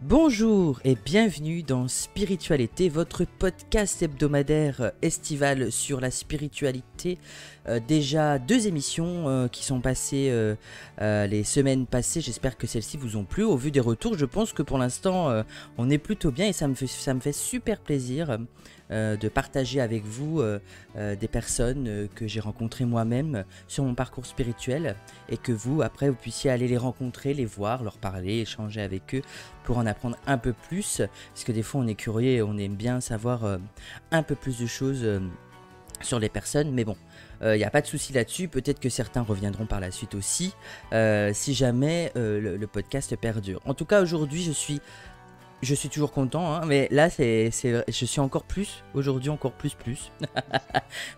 Bonjour et bienvenue dans Spiritualité, votre podcast hebdomadaire estival sur la spiritualité. Euh, déjà deux émissions euh, qui sont passées euh, les semaines passées, j'espère que celles-ci vous ont plu. Au vu des retours, je pense que pour l'instant on est plutôt bien et ça me fait super plaisir euh, de partager avec vous euh, euh, des personnes que j'ai rencontrées moi-même sur mon parcours spirituel et que vous, après, vous puissiez aller les rencontrer, les voir, leur parler, échanger avec eux pour en apprendre un peu plus. Parce que des fois, on est curieux et on aime bien savoir un peu plus de choses sur les personnes, mais bon, il n'y a pas de souci là-dessus. Peut-être que certains reviendront par la suite aussi, si jamais le, podcast perdure. En tout cas, aujourd'hui, je suis je suis toujours content, hein, mais là, c'est, je suis encore plus, aujourd'hui encore plus plus.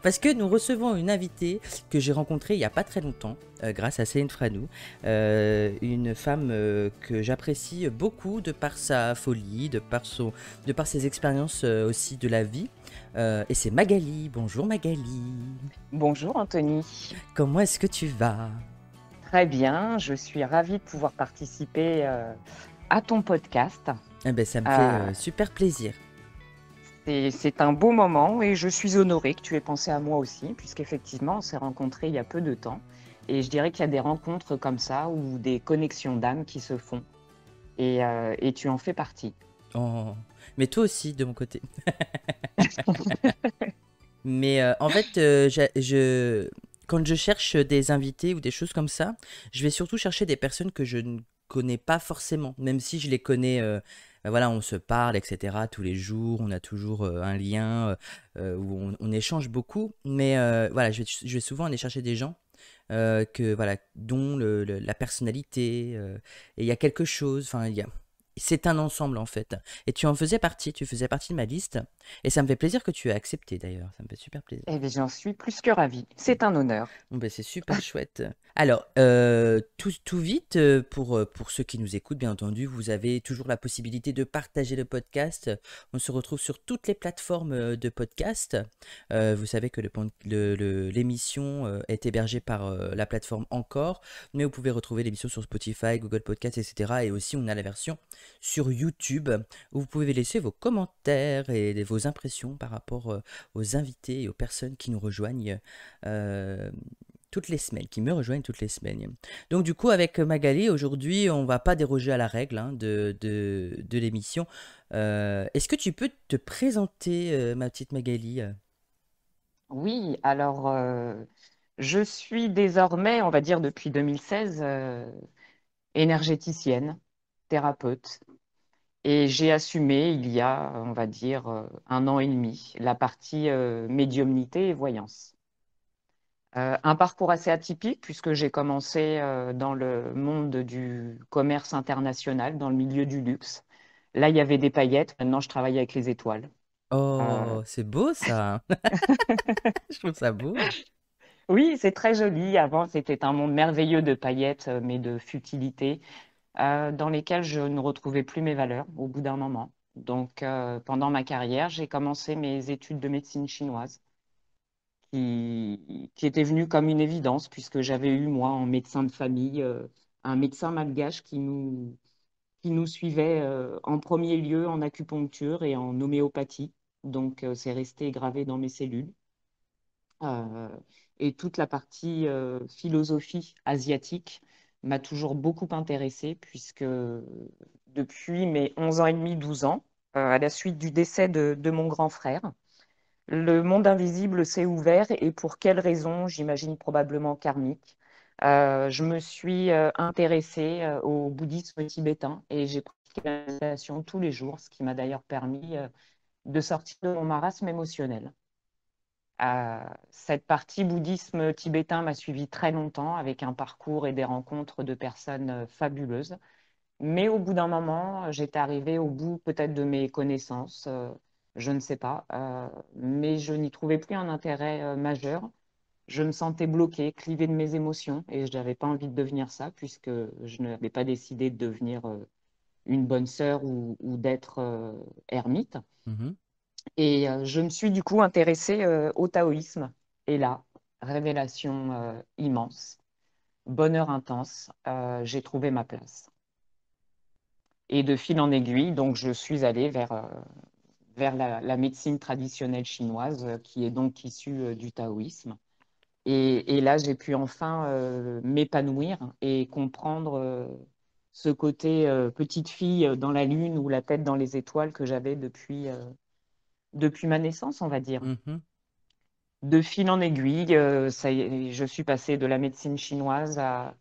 Parce que nous recevons une invitée que j'ai rencontrée il n'y a pas très longtemps, euh, grâce à Céline Franou, euh, une femme euh, que j'apprécie beaucoup de par sa folie, de par, son, de par ses expériences aussi de la vie. et c'est Magali. Bonjour Magali. Bonjour Anthony. Comment est-ce que tu vas Très bien, je suis ravie de pouvoir participer à ton podcast. Eh ben, ça me fait ah. euh, super plaisir. C'est un beau moment et je suis honorée que tu aies pensé à moi aussi, puisqu'effectivement, on s'est rencontrés il y a peu de temps. Et je dirais qu'il y a des rencontres comme ça ou des connexions d'âmes qui se font. Euh, et, tu en fais partie. Oh. mais toi aussi, de mon côté. mais euh, en fait, je, quand je cherche des invités ou des choses comme ça, je vais surtout chercher des personnes que je ne connais pas forcément, même si je les connais bah, on se parle, etc. Tous les jours, on a toujours euh, un lien euh, euh, où on, échange beaucoup. Mais voilà, je vais, souvent aller chercher des gens que voilà dont la personnalité et il y a quelque chose enfin il c'est un ensemble en fait et tu en faisais partie tu faisais partie de ma liste et ça me fait plaisir que tu aies accepté d'ailleurs, ça me fait super plaisir. Eh j'en suis plus que ravie. C'est un honneur. Bon, ben, c'est super chouette. Alors, euh, tout, tout vite, euh, pour, euh, pour ceux qui nous écoutent, bien entendu, vous avez toujours la possibilité de partager le podcast. On se retrouve sur toutes les plateformes de podcast. vous savez que l'émission le, est hébergée par la plateforme Encore, mais vous pouvez retrouver l'émission sur Spotify, Google Podcast, etc. Et aussi, on a la version sur YouTube où vous pouvez laisser vos commentaires et vos impressions par rapport euh, aux invités et aux personnes qui nous rejoignent euh, toutes les semaines, qui me rejoignent toutes les semaines. Donc du coup, avec Magali, aujourd'hui, on va pas déroger à la règle hein, de, de, l'émission. Euh, est-ce que tu peux te présenter, ma petite Magali Oui, alors je suis désormais, on va dire depuis 2016, énergéticienne, thérapeute, et j'ai assumé il y a, on va dire, euh, un an et demi, la partie euh, médiumnité et voyance. Euh, un parcours assez atypique puisque j'ai commencé dans le monde du commerce international, dans le milieu du luxe. Là, il y avait des paillettes. Maintenant, je travaille avec les étoiles. Oh, c'est beau ça. Je trouve ça beau. Oui, c'est très joli. Avant, c'était un monde merveilleux de paillettes, mais de futilité. Euh, dans lesquelles je ne retrouvais plus mes valeurs au bout d'un moment. Donc, euh, pendant ma carrière, j'ai commencé mes études de médecine chinoise, qui, qui était venue comme une évidence, puisque j'avais eu, moi, en médecin de famille, euh, un médecin malgache qui nous, qui nous suivait en premier lieu en acupuncture et en homéopathie. Donc, c'est resté gravé dans mes cellules. et toute la partie philosophie asiatique m'a toujours beaucoup intéressé puisque depuis mes 11 ans et demi, 12 ans, euh, à la suite du décès de, mon grand frère, le monde invisible s'est ouvert et pour quelles raisons J'imagine probablement karmique. Euh, je me suis euh, intéressée au bouddhisme tibétain et j'ai pratiqué la méditation tous les jours, ce qui m'a d'ailleurs permis de sortir de mon marasme émotionnel. Euh, cette partie bouddhisme tibétain m'a suivi très longtemps avec un parcours et des rencontres de personnes euh, fabuleuses. Mais au bout d'un moment, j'étais arrivée au bout peut-être de mes connaissances, euh, je ne sais pas, mais je n'y trouvais plus un intérêt majeur. Je me sentais bloquée, clivée de mes émotions et je n'avais pas envie de devenir ça puisque je n'avais pas décidé de devenir une bonne sœur ou, d'être ermite. Mmh et euh, je me suis du coup intéressée euh, au taoïsme. Et là, révélation euh, immense, bonheur intense, j'ai trouvé ma place. Et de fil en aiguille, donc je suis allée vers, vers la, médecine traditionnelle chinoise, qui est donc issue du taoïsme. Et, là, j'ai pu enfin m'épanouir et comprendre ce côté petite fille dans la lune ou la tête dans les étoiles que j'avais depuis depuis ma naissance, on va dire. Mm-hmm. De fil en aiguille, euh, je suis passée de la médecine chinoise à,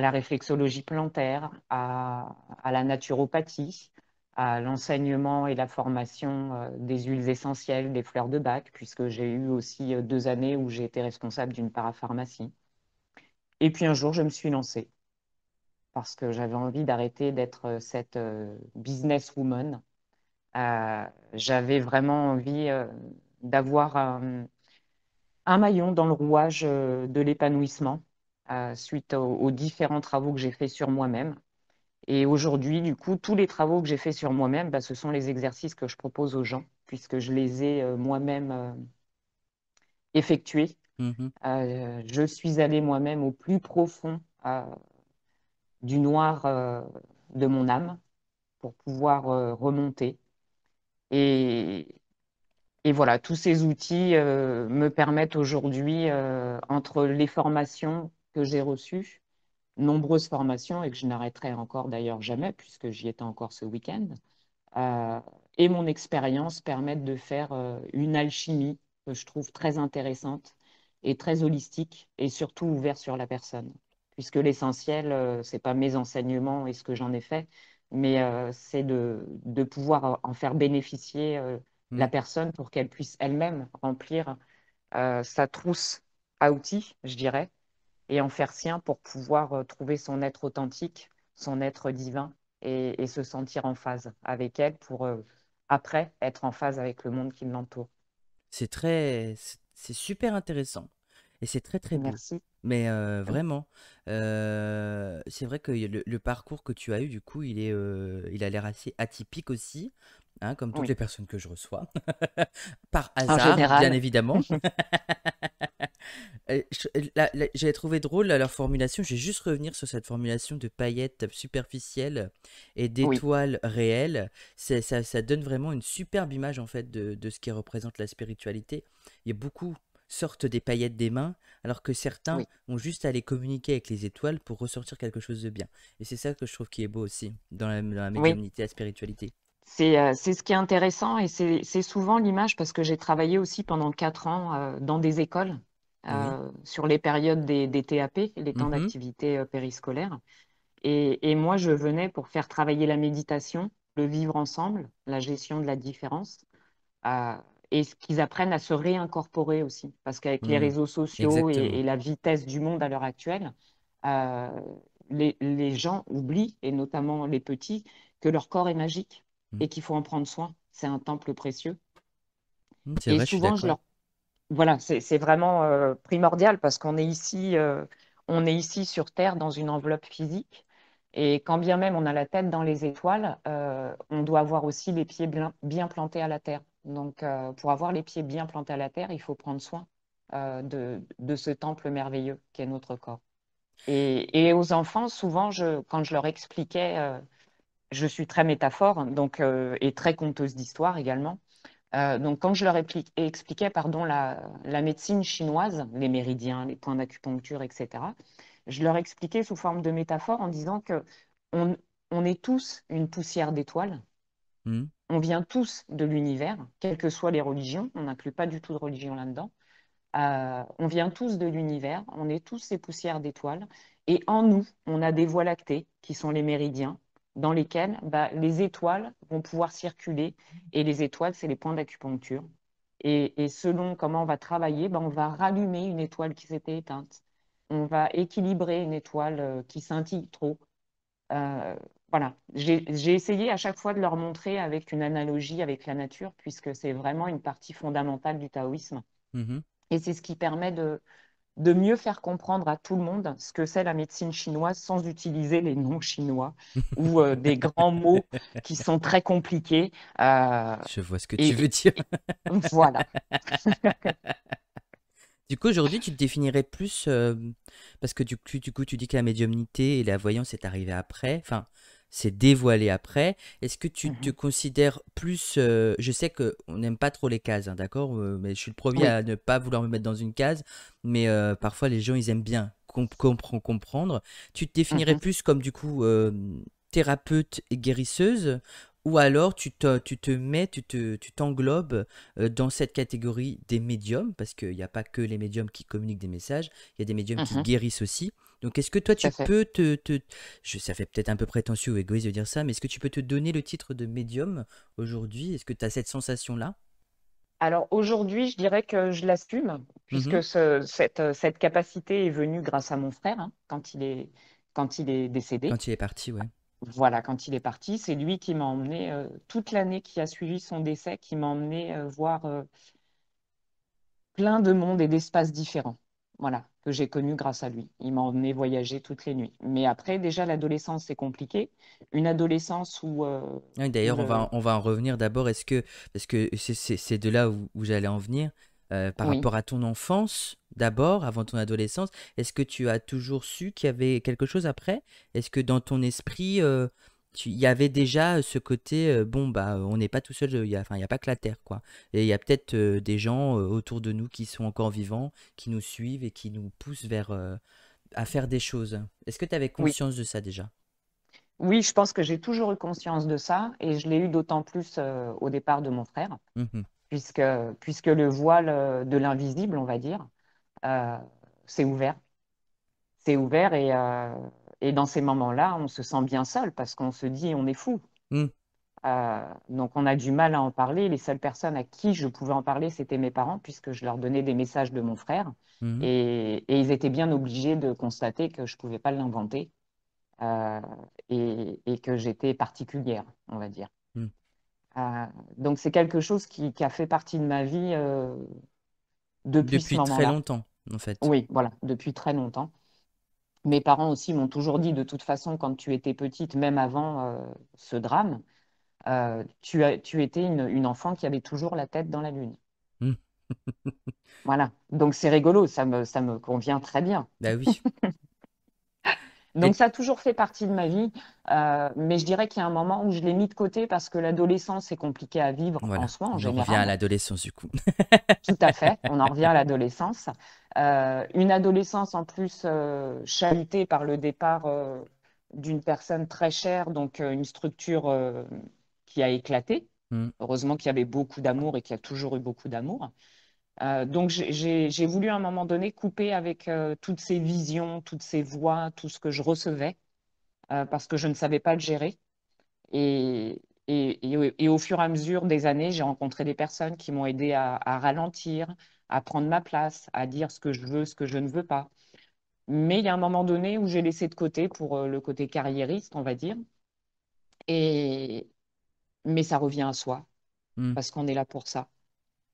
la réflexologie plantaire, à, à la naturopathie, à l'enseignement et la formation euh, des huiles essentielles, des fleurs de bac, puisque j'ai eu aussi euh, deux années où j'ai été responsable d'une parapharmacie. Et puis un jour, je me suis lancée parce que j'avais envie d'arrêter d'être cette businesswoman euh, j'avais vraiment envie euh, d'avoir euh, un, maillon dans le rouage de l'épanouissement suite aux, différents travaux que j'ai faits sur moi-même. Et aujourd'hui, du coup, tous les travaux que j'ai faits sur moi-même, bah, ce sont les exercices que je propose aux gens, puisque je les ai moi-même effectués. Mmh je suis allée moi-même au plus profond du noir de mon âme pour pouvoir remonter et, voilà, tous ces outils euh, me permettent aujourd'hui, euh, entre les formations que j'ai reçues, nombreuses formations, et que je n'arrêterai encore d'ailleurs jamais, puisque j'y étais encore ce week-end, euh, et mon expérience permettent de faire une alchimie que je trouve très intéressante et très holistique, et surtout ouverte sur la personne. Puisque l'essentiel, ce n'est pas mes enseignements et ce que j'en ai fait, mais euh, c'est de, pouvoir euh, en faire bénéficier euh, mmh. la personne pour qu'elle puisse elle-même remplir sa trousse à outils, je dirais, et en faire sien pour pouvoir trouver son être authentique, son être divin, et, et se sentir en phase avec elle pour après être en phase avec le monde qui l'entoure. C'est très, c'est super intéressant. Et c'est très très beau. Merci. Mais euh, vraiment, euh, c'est vrai que le, parcours que tu as eu, du coup, il, est, euh, il a l'air assez atypique aussi, hein, comme toutes les personnes que je reçois, par hasard, bien évidemment. J'ai trouvé drôle leur formulation, je vais juste revenir sur cette formulation de paillettes superficielles et d'étoiles réelles. Ça, donne vraiment une superbe image en fait de, de ce qui représente la spiritualité. Il y a beaucoup sortent des paillettes des mains, alors que certains ont juste à les communiquer avec les étoiles pour ressortir quelque chose de bien. Et c'est ça que je trouve qui est beau aussi dans la, la médiumnité, la spiritualité. Euh, c'est ce qui est intéressant et c'est souvent l'image parce que j'ai travaillé aussi pendant quatre ans euh, dans des écoles euh, sur les périodes des, des TAP, les temps d'activités mm-hmm. d'activité périscolaire. Et, et moi, je venais pour faire travailler la méditation, le vivre ensemble, la gestion de la différence, et qu'ils apprennent à se réincorporer aussi. Parce qu'avec les mm. réseaux sociaux et, la vitesse du monde à l'heure actuelle, euh, les, gens oublient, et notamment les petits, que leur corps est magique mm. et qu'il faut en prendre soin. C'est un temple précieux. Mm, et souvent, leur... Voilà, c'est vraiment euh, primordial parce qu'on est ici, euh, est ici sur Terre dans une enveloppe physique. Et quand bien même on a la tête dans les étoiles, on doit avoir aussi les pieds bien plantés à la terre. Donc, euh, pour avoir les pieds bien plantés à la terre, il faut prendre soin euh, de, ce temple merveilleux qu'est notre corps. Et, aux enfants, souvent, quand je leur expliquais, euh, je suis très métaphore donc, et très conteuse d'histoire également. donc, quand je leur expliquais pardon, la, médecine chinoise, les méridiens, les points d'acupuncture, etc., je leur expliquais sous forme de métaphore en disant que on, est tous une poussière d'étoiles. Mmh on vient tous de l'univers, quelles que soient les religions, on n'inclut pas du tout de religion là-dedans. Euh, on vient tous de l'univers, on est tous ces poussières d'étoiles, et en nous, on a des voies lactées qui sont les méridiens, dans lesquels bah, les étoiles vont pouvoir circuler, et les étoiles, c'est les points d'acupuncture. Et, selon comment on va travailler, bah, on va rallumer une étoile qui s'était éteinte, on va équilibrer une étoile euh, qui scintille trop. Euh, voilà, j'ai essayé à chaque fois de leur montrer avec une analogie avec la nature, puisque c'est vraiment une partie fondamentale du taoïsme. Mmh et c'est ce qui permet de, de mieux faire comprendre à tout le monde ce que c'est la médecine chinoise sans utiliser les noms chinois ou euh, des grands mots qui sont très compliqués. Euh, Je vois ce que tu veux dire. voilà. du coup, aujourd'hui, tu te définirais plus euh, parce que du coup, tu dis que la médiumnité et la voyance est arrivée après. Enfin, c'est dévoilé après. Est-ce que tu te mmh considères plus... Euh, je sais qu'on n'aime pas trop les cases, hein, d'accord euh, Mais je suis le premier à ne pas vouloir me mettre dans une case, mais euh, parfois les gens, ils aiment bien comprendre, Tu te mmh définirais plus comme du coup thérapeute et guérisseuse ou alors tu te, tu te mets, tu t'englobes te, tu dans cette catégorie des médiums, parce qu'il n'y a pas que les médiums qui communiquent des messages, il y a des médiums mmh qui guérissent aussi. Donc est-ce que toi tu peux te, ça fait peut-être un peu prétentieux ou égoïste de dire ça, mais est-ce que tu peux te donner le titre de médium aujourd'hui Est-ce que tu as cette sensation là alors aujourd'hui, je dirais que je l'assume, mmh puisque cette, euh, cette, capacité est venue grâce à mon frère hein, quand, il est, quand il est décédé. Quand il est parti, oui. Voilà, quand il est parti, c'est lui qui m'a emmené euh, toute l'année qui a suivi son décès, qui m'a emmené euh, voir plein de mondes et d'espaces différents. Voilà, que j'ai connu grâce à lui. Il m'a emmené voyager toutes les nuits. Mais après, déjà, l'adolescence, c'est compliqué. Une adolescence où... Euh, ah d'ailleurs, on, va, on va en revenir d'abord. Est-ce que... Parce que c'est de là où, j'allais en venir. Euh, par rapport à ton enfance, d'abord, avant ton adolescence, est-ce que tu as toujours su qu'il y avait quelque chose après Est-ce que dans ton esprit, euh, il y avait déjà euh, ce côté euh, bon bah euh, on n'est pas tout seul il y a enfin il y a pas que la terre quoi et il y a peut-être des gens autour de nous qui sont encore vivants qui nous suivent et qui nous poussent vers à faire des choses est-ce que tu avais conscience de ça déjà oui je pense que j'ai toujours eu conscience de ça et je l'ai eu d'autant plus au départ de mon frère mmh puisque puisque le voile de l'invisible on va dire c'est ouvert c'est ouvert et et dans ces moments-là, on se sent bien seul parce qu'on se dit on est fou. Hmm. Euh, donc on a du mal à en parler. Les seules personnes à qui je pouvais en parler, c'était mes parents, puisque je leur donnais des messages de mon frère. Hmm. Et, ils étaient bien obligés de constater que je ne pouvais pas l'inventer euh, et, que j'étais particulière, on va dire. Hmm. Euh, donc c'est quelque chose qui, a fait partie de ma vie depuis, depuis très longtemps, en fait. Oui, voilà, depuis très longtemps mes parents aussi m'ont toujours dit, de toute façon, quand tu étais petite, même avant euh, ce drame, euh, tu, tu étais une, enfant qui avait toujours la tête dans la lune. Mmh. voilà. Donc c'est rigolo, ça me, convient très bien. Bah oui. Donc ça a toujours fait partie de ma vie, euh, mais je dirais qu'il y a un moment où je l'ai mis de côté parce que l'adolescence est compliquée à vivre en soi en on revient à l'adolescence du coup. Tout à fait, on en revient à l'adolescence. Euh, une adolescence en plus euh, par le départ euh, d'une personne très chère, donc une structure qui a éclaté. Mmh. Heureusement qu'il y avait beaucoup d'amour et qu'il y a toujours eu beaucoup d'amour. Euh, donc j'ai voulu à un moment donné couper avec euh, toutes ces visions, toutes ces voix, tout ce que je recevais, euh, parce que je ne savais pas le gérer. Et, au fur et à mesure des années, j'ai rencontré des personnes qui m'ont aidé à, ralentir, à prendre ma place, à dire ce que je veux, ce que je ne veux pas. Mais il y a un moment donné où j'ai laissé de côté pour le côté carriériste, on va dire. Et... Mais ça revient à soi, hmm. parce qu'on est là pour ça.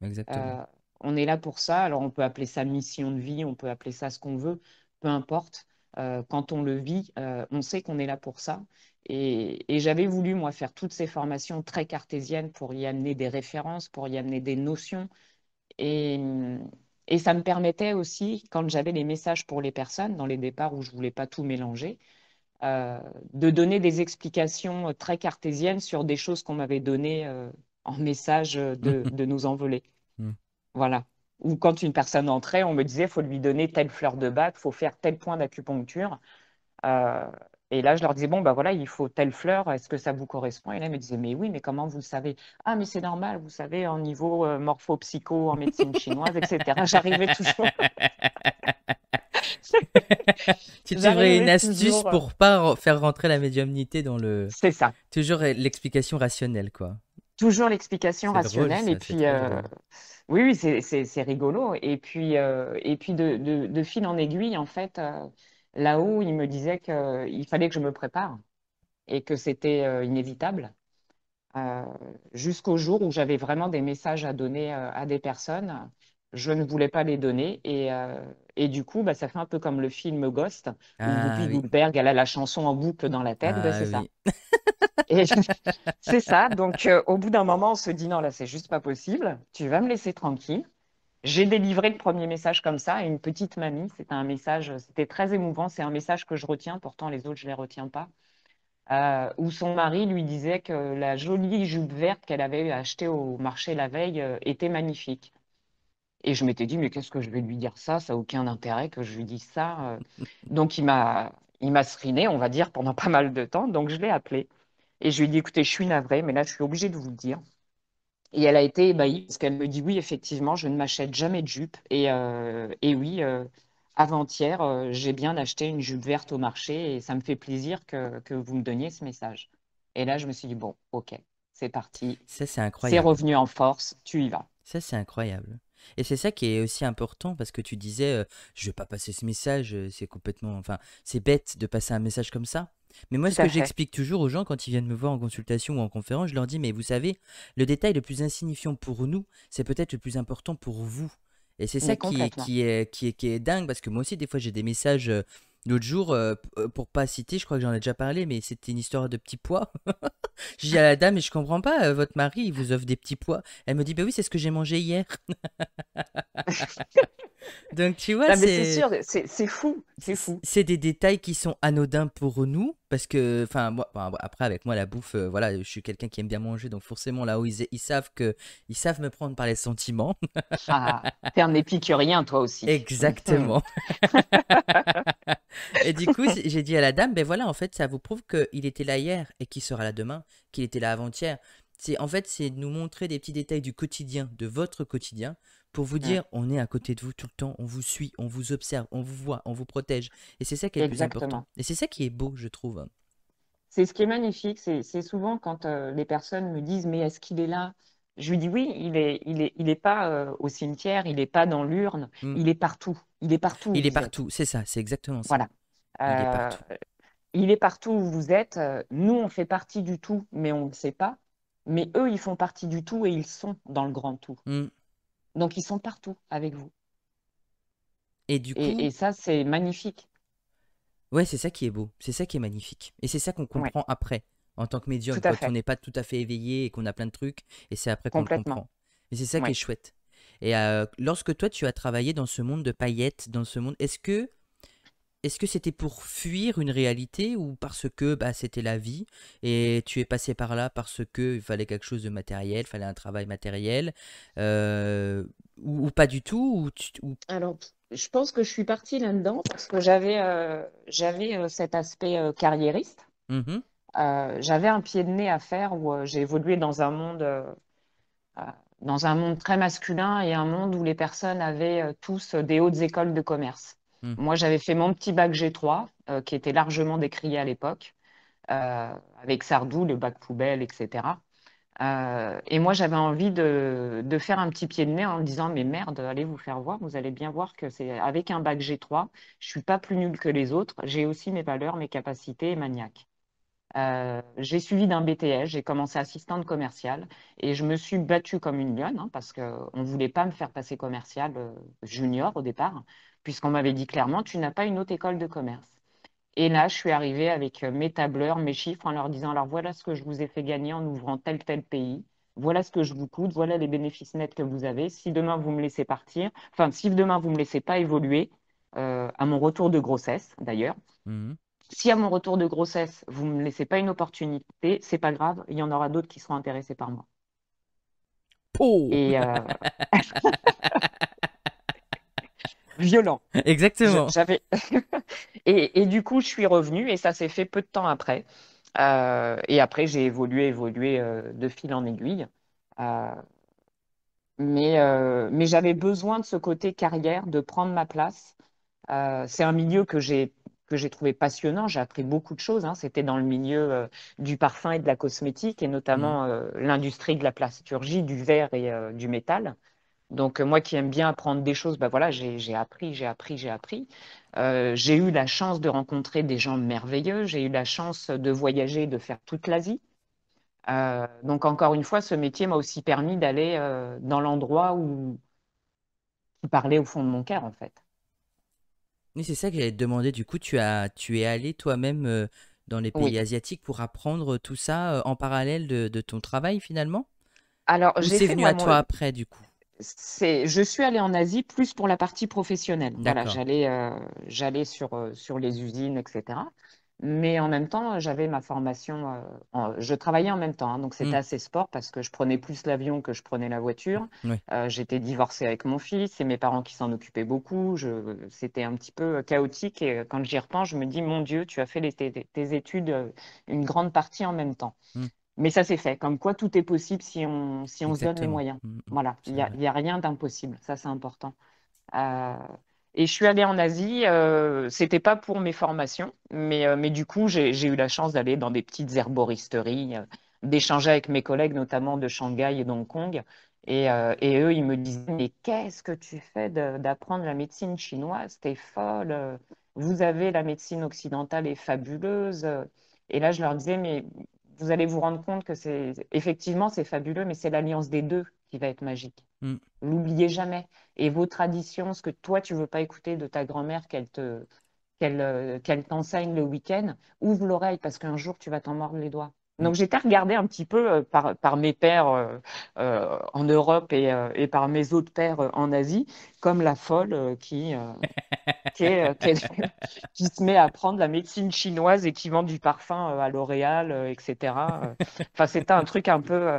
Exactement on est là pour ça. Alors on peut appeler ça mission de vie, on peut appeler ça ce qu'on veut, peu importe. Euh, quand on le vit, euh, on sait qu'on est là pour ça. Et, j'avais voulu, moi, faire toutes ces formations très cartésiennes pour y amener des références, pour y amener des notions. Et, ça me permettait aussi, quand j'avais des messages pour les personnes, dans les départs où je ne voulais pas tout mélanger, euh, de donner des explications très cartésiennes sur des choses qu'on m'avait données en message de, nous envoler. Hmm. Voilà. Ou quand une personne entrait, on me disait, il faut lui donner telle fleur de bac, faut faire tel point d'acupuncture. Euh, et là, je leur disais, bon, ben voilà, il faut telle fleur, est-ce que ça vous correspond Et là, ils me disaient, mais oui, mais comment vous le savez Ah, mais c'est normal, vous savez, en niveau euh, morpho-psycho, en médecine chinoise, etc. J'arrivais toujours. tu aurais une astuce pour pour pas faire rentrer la médiumnité dans le. C'est ça. Toujours euh, l'explication rationnelle, quoi toujours l'explication rationnelle. et puis, euh, oui, oui c'est rigolo. Et puis, euh, et puis de, fil en aiguille, en fait, euh, là-haut, il me disait qu'il fallait que je me prépare et que c'était inévitable. Jusqu'au jour où j'avais vraiment des messages à donner à des personnes, je ne voulais pas les donner. Et, du coup, bah, ça fait un peu comme le film Ghost, où ah, elle a la chanson en boucle dans la tête. Ah ben, c'est ça. c'est ça. Donc, euh, au bout d'un moment, on se dit non, là, c'est juste pas possible. Tu vas me laisser tranquille. J'ai délivré le premier message comme ça à une petite mamie. C'était un message, c'était très émouvant. C'est un message que je retiens. Pourtant, les autres, je les retiens pas. Euh, où son mari lui disait que la jolie jupe verte qu'elle avait achetée au marché la veille euh, était magnifique. Et je m'étais dit, mais qu'est-ce que je vais lui dire ça Ça n'a aucun intérêt que je lui dise ça. Donc, il m'a, il m'a seriné, on va dire, pendant pas mal de temps. Donc, je l'ai appelé. Et je lui ai dit, écoutez, je suis navrée, mais là, je suis obligée de vous le dire. Et elle a été ébahie parce qu'elle me dit, oui, effectivement, je ne m'achète jamais de jupe. Et, euh, et oui, euh, avant-hier, euh, j'ai bien acheté une jupe verte au marché et ça me fait plaisir que, que vous me donniez ce message. Et là, je me suis dit, bon, ok, c'est parti. Ça, c'est incroyable. C'est revenu en force, tu y vas. Ça, c'est incroyable. Et c'est ça qui est aussi important parce que tu disais, je vais pas passer ce message, c'est complètement, enfin, c'est bête de passer un message comme ça. Mais moi, ce que j'explique toujours aux gens quand ils viennent me voir en consultation ou en conférence, je leur dis, mais vous savez, le détail le plus insignifiant pour nous, c'est peut-être le plus important pour vous. Et c'est ça qui qui, est, qui, est, qui est dingue, parce que moi aussi, des fois, j'ai des messages L'autre jour, euh, euh, pour pas citer, je crois que j'en ai déjà parlé, mais c'était une histoire de petits pois. J'ai dis à la dame, mais je comprends pas, euh, votre mari, vous offre des petits pois. Elle me dit, bah oui, c'est ce que j'ai mangé hier. Donc tu vois, c'est c'est fou, c'est fou. C'est des détails qui sont anodins pour nous, parce que, enfin, moi, après avec moi la bouffe, euh, voilà, je suis quelqu'un qui aime bien manger, donc forcément là où ils, savent que ils savent me prendre par les sentiments. ah, t'es un épicurien toi aussi. Exactement. Mm. et du coup, j'ai dit à la dame, ben voilà, en fait, ça vous prouve qu'il était là hier et qu'il sera là demain, qu'il était là avant-hier. C'est en fait, c'est de nous montrer des petits détails du quotidien, de votre quotidien, pour vous dire, on est à côté de vous tout le temps, on vous suit, on vous observe, on vous voit, on vous protège. Et c'est ça qui est le plus important. Et c'est ça qui est beau, je trouve. C'est ce qui est magnifique. C'est souvent quand euh, les personnes me disent, mais est-ce qu'il est là je lui dis oui, il est, il est, il est pas euh, au cimetière, il n'est pas dans l'urne, hmm. il est partout. Il est partout. Il est partout, c'est ça, c'est exactement ça. Voilà. il, est euh, partout. où vous êtes. Nous, on fait partie du tout, mais on ne le sait pas. Mais eux, ils font partie du tout et ils sont dans le grand tout. Hmm. Donc ils sont partout avec vous. Et du coup. Et, ça, c'est magnifique. Ouais, c'est ça qui est beau. C'est ça qui est magnifique. Et c'est ça qu'on comprend après, en tant que médium, quand on n'est pas tout à fait éveillé et qu'on a plein de trucs. Et c'est après qu'on comprend. Et c'est ça qui est chouette. Et euh, lorsque toi, tu as travaillé dans ce monde de paillettes, dans ce monde, est-ce que est-ce que c'était pour fuir une réalité ou parce que bah, c'était la vie et tu es passé par là parce qu'il fallait quelque chose de matériel, fallait un travail matériel euh, ou, pas du tout ou Alors, je pense que je suis partie là-dedans parce que j'avais euh, euh, cet aspect carriériste. Mmh j'avais un pied de nez à faire où j'ai évolué dans un monde dans un monde très masculin et un monde où les personnes avaient tous des hautes écoles de commerce. Hmm. Moi, j'avais fait mon petit bac G3, euh, qui était largement décrié à l'époque, euh, avec Sardou, le bac poubelle, etc. Euh, et moi, j'avais envie de, faire un petit pied de nez en me disant Mais merde, allez vous faire voir, vous allez bien voir que c'est avec un bac G3, je suis pas plus nul que les autres, j'ai aussi mes valeurs, mes capacités et maniaque. j'ai suivi d'un BTS, j'ai commencé assistante commerciale et je me suis battue comme une lionne hein, parce qu'on ne voulait pas me faire passer commerciale junior au départ puisqu'on m'avait dit clairement, tu n'as pas une autre école de commerce. Et là, je suis arrivée avec euh, mes tableurs, mes chiffres, en leur disant, alors voilà ce que je vous ai fait gagner en ouvrant tel, tel pays, voilà ce que je vous coûte, voilà les bénéfices nets que vous avez. Si demain, vous me laissez partir, enfin, si demain, vous ne me laissez pas évoluer, euh, à mon retour de grossesse, d'ailleurs, mmh. si à mon retour de grossesse, vous ne me laissez pas une opportunité, c'est pas grave, il y en aura d'autres qui seront intéressés par moi. Oh Et euh, violent. Exactement. J'avais et, du coup, je suis revenu et ça s'est fait peu de temps après. Euh, et après, j'ai évolué, évolué euh, de fil en aiguille. Euh, mais j'avais besoin de ce côté carrière, de prendre ma place. c'est un milieu que j'ai que j'ai trouvé passionnant. J'ai appris beaucoup de choses. Hein. C'était dans le milieu du parfum et de la cosmétique, et notamment mmh. l'industrie de la plasturgie, du verre et du métal. Donc euh, moi qui aime bien apprendre des choses, ben voilà, j'ai appris, j'ai appris, j'ai appris. Euh, j'ai eu la chance de rencontrer des gens merveilleux, j'ai eu la chance de voyager, de faire toute l'Asie. Euh, donc encore une fois, ce métier m'a aussi permis d'aller dans l'endroit où qui parlait au fond de mon cœur en fait. Oui, c'est ça que j'allais te demander. Du coup, tu as, tu es allé toi-même dans les pays asiatiques pour apprendre tout ça en parallèle de, ton travail finalement. Alors, c'est venu à toi après du coup c'est, je suis allée en Asie plus pour la partie professionnelle. j'allais, euh, j'allais sur, euh, sur les usines, etc. Mais en même temps, j'avais ma formation, euh, je travaillais en même temps, hein, donc c'était hmm. assez sport parce que je prenais plus l'avion que je prenais la voiture. j'étais divorcée avec mon fils, et mes parents qui s'en occupaient beaucoup. c'était un petit peu chaotique et quand j'y repense, je me dis, mon Dieu, tu as fait tes, études une grande partie en même temps. Hmm. Mais ça, c'est fait. Comme quoi, tout est possible si on, si on se donne les moyens. Mm, mm, voilà, il n'y a, rien d'impossible. Ça, c'est important. Euh, et je suis allée en Asie. Euh, C'était pas pour mes formations, mais, euh, mais du coup, j'ai eu la chance d'aller dans des petites herboristeries, euh, d'échanger avec mes collègues, notamment de Shanghai et Hong Kong. Et, eux, ils me disaient, mais qu'est-ce que tu fais d'apprendre la médecine chinoise T'es folle. Vous avez la médecine occidentale est fabuleuse. Et là, je leur disais, mais vous allez vous rendre compte que c'est effectivement c'est fabuleux, mais c'est l'alliance des deux qui va être magique. Mm. N'oubliez jamais. Et vos traditions, ce que toi tu veux pas écouter de ta grand-mère qu'elle te qu'elle euh, t'enseigne le week-end, ouvre l'oreille parce qu'un jour tu vas t'en mordre les doigts. Mm. Donc j'étais regardée un petit peu euh, par, mes pères euh, euh, en Europe et, par mes autres pères en Asie, comme la folle qui, qui, se met à prendre la médecine chinoise et qui vend du parfum à L'Oréal, etc. Enfin, c'était un truc un peu...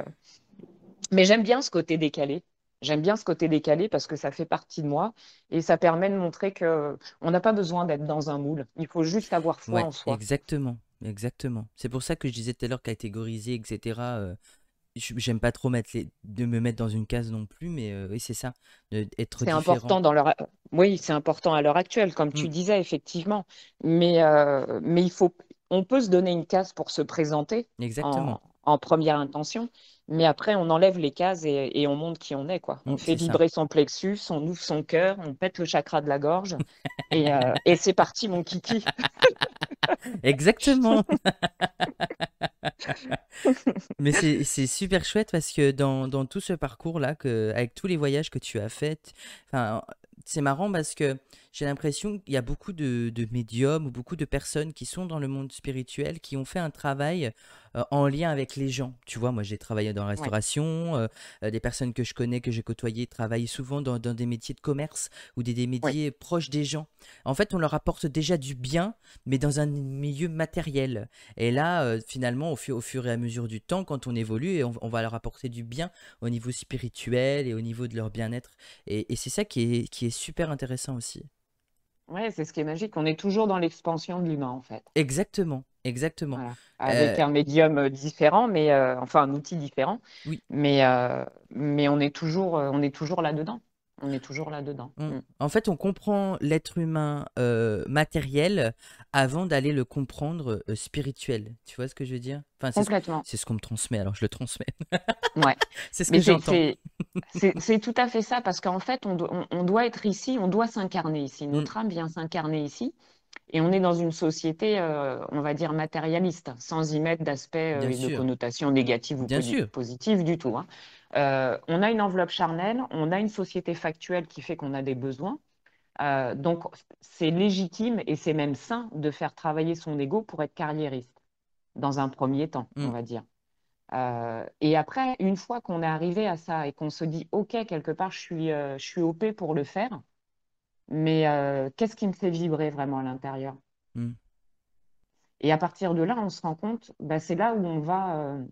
Mais j'aime bien ce côté décalé. J'aime bien ce côté décalé parce que ça fait partie de moi et ça permet de montrer que on n'a pas besoin d'être dans un moule. Il faut juste avoir foi en soi. Exactement. Exactement. C'est pour ça que je disais tout à l'heure catégoriser, etc. Euh, j'aime pas trop mettre de me mettre dans une case non plus, mais euh, oui, c'est ça. Être c'est important dans leur... Oui, c'est important à l'heure actuelle, comme tu mmh. disais, effectivement. Mais, euh, mais il faut... on peut se donner une case pour se présenter Exactement. En, première intention, mais après, on enlève les cases et, on montre qui on est. Quoi. On mmh, fait vibrer son plexus, on ouvre son cœur, on pète le chakra de la gorge, et, et c'est parti, mon kiki. Exactement. Mais c'est super chouette parce que dans, dans tout ce parcours-là, avec tous les voyages que tu as faits, c'est marrant parce que j'ai l'impression qu'il y a beaucoup de, médiums ou beaucoup de personnes qui sont dans le monde spirituel qui ont fait un travail euh, en lien avec les gens. Tu vois, moi j'ai travaillé dans la restauration, euh, euh, des personnes que je connais, que j'ai côtoyées, travaillent souvent dans, des métiers de commerce ou des, métiers proches des gens. En fait, on leur apporte déjà du bien, mais dans un milieu matériel. Et là, finalement, au, fur et à mesure du temps, quand on évolue, on, on, va leur apporter du bien au niveau spirituel et au niveau de leur bien-être. Et, c'est ça qui est super intéressant aussi. Oui, c'est ce qui est magique. On est toujours dans l'expansion de l'humain, en fait. Exactement, exactement. Avec euh, un médium euh, différent, mais euh, enfin un outil différent. Oui. Mais, mais on est toujours, on est toujours là-dedans. On est toujours là-dedans. Mm. En fait, on comprend l'être humain euh, matériel avant d'aller le comprendre euh, spirituel. Tu vois ce que je veux dire Complètement. C'est ce, qu'on me transmet, alors je le transmets. ouais. C'est ce que j'entends. C'est tout à fait ça, parce qu'en fait, on, doit être ici, on doit s'incarner ici. Mm. Notre âme vient s'incarner ici. Et on est dans une société, euh, on va dire, matérialiste, sans y mettre d'aspect de euh, connotation négative ou positive du tout. Hein. Euh, on a une enveloppe charnelle, on a une société factuelle qui fait qu'on a des besoins. donc, c'est légitime et c'est même sain de faire travailler son ego pour être carriériste, dans un premier temps, on mm. va dire. et après, une fois qu'on est arrivé à ça et qu'on se dit, OK, quelque part, je suis, je suis OP pour le faire, mais euh, qu'est-ce qui me fait vibrer vraiment à l'intérieur hmm. Et à partir de là, on se rend compte, bah, c'est là où on va, euh,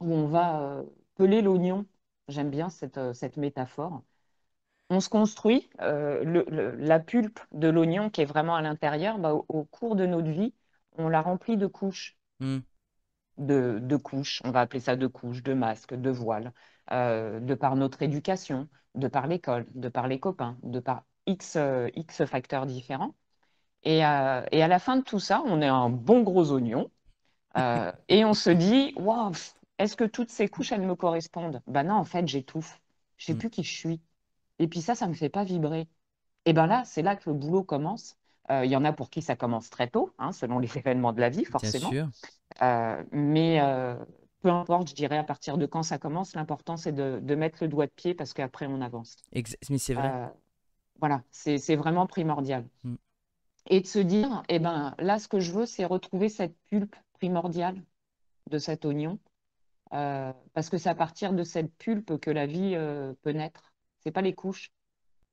où on va euh, peler l'oignon. J'aime bien cette, métaphore. On se construit la pulpe de l'oignon qui est vraiment à l'intérieur. Bah, au, cours de notre vie, on la remplit de couches. Hmm. De, de, couches, on va appeler ça de couches, de masques, de voiles, de par notre éducation, de par l'école, de par les copains, de par X, euh, X facteurs différents. Et, euh, et, à la fin de tout ça, on est un bon gros oignon euh, et on se dit Waouh, est-ce que toutes ces couches, elles me correspondent Ben non, en fait, j'étouffe. Je sais mm. plus qui je suis. Et puis ça, ça me fait pas vibrer. Et ben là, c'est là que le boulot commence. Il y en a pour qui ça commence très tôt, hein, selon les événements de la vie, forcément. mais peu importe, je dirais à partir de quand ça commence, l'important c'est de, de, mettre le doigt de pied parce qu'après on avance. mais c'est vrai. Voilà, c'est vraiment primordial. Mm. Et de se dire, eh ben là, ce que je veux, c'est retrouver cette pulpe primordiale de cet oignon, euh, parce que c'est à partir de cette pulpe que la vie euh, peut naître. C'est pas les couches.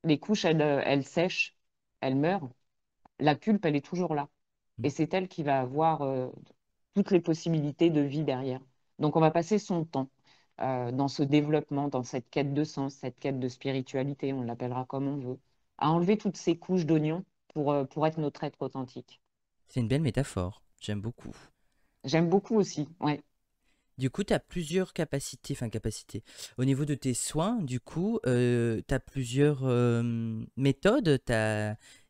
Les couches, euh, elles, sèchent, elles meurent. La pulpe, elle est toujours là. Mm. Et c'est elle qui va avoir toutes les possibilités de vie derrière. Donc on va passer son temps dans ce développement, dans cette quête de sens, cette quête de spiritualité, on l'appellera comme on veut, à enlever toutes ces couches d'oignons pour, euh, pour être notre être authentique. C'est une belle métaphore, j'aime beaucoup. J'aime beaucoup aussi, ouais. Du coup, tu as plusieurs capacités, enfin capacités. Au niveau de tes soins, du coup, euh, tu as plusieurs méthodes,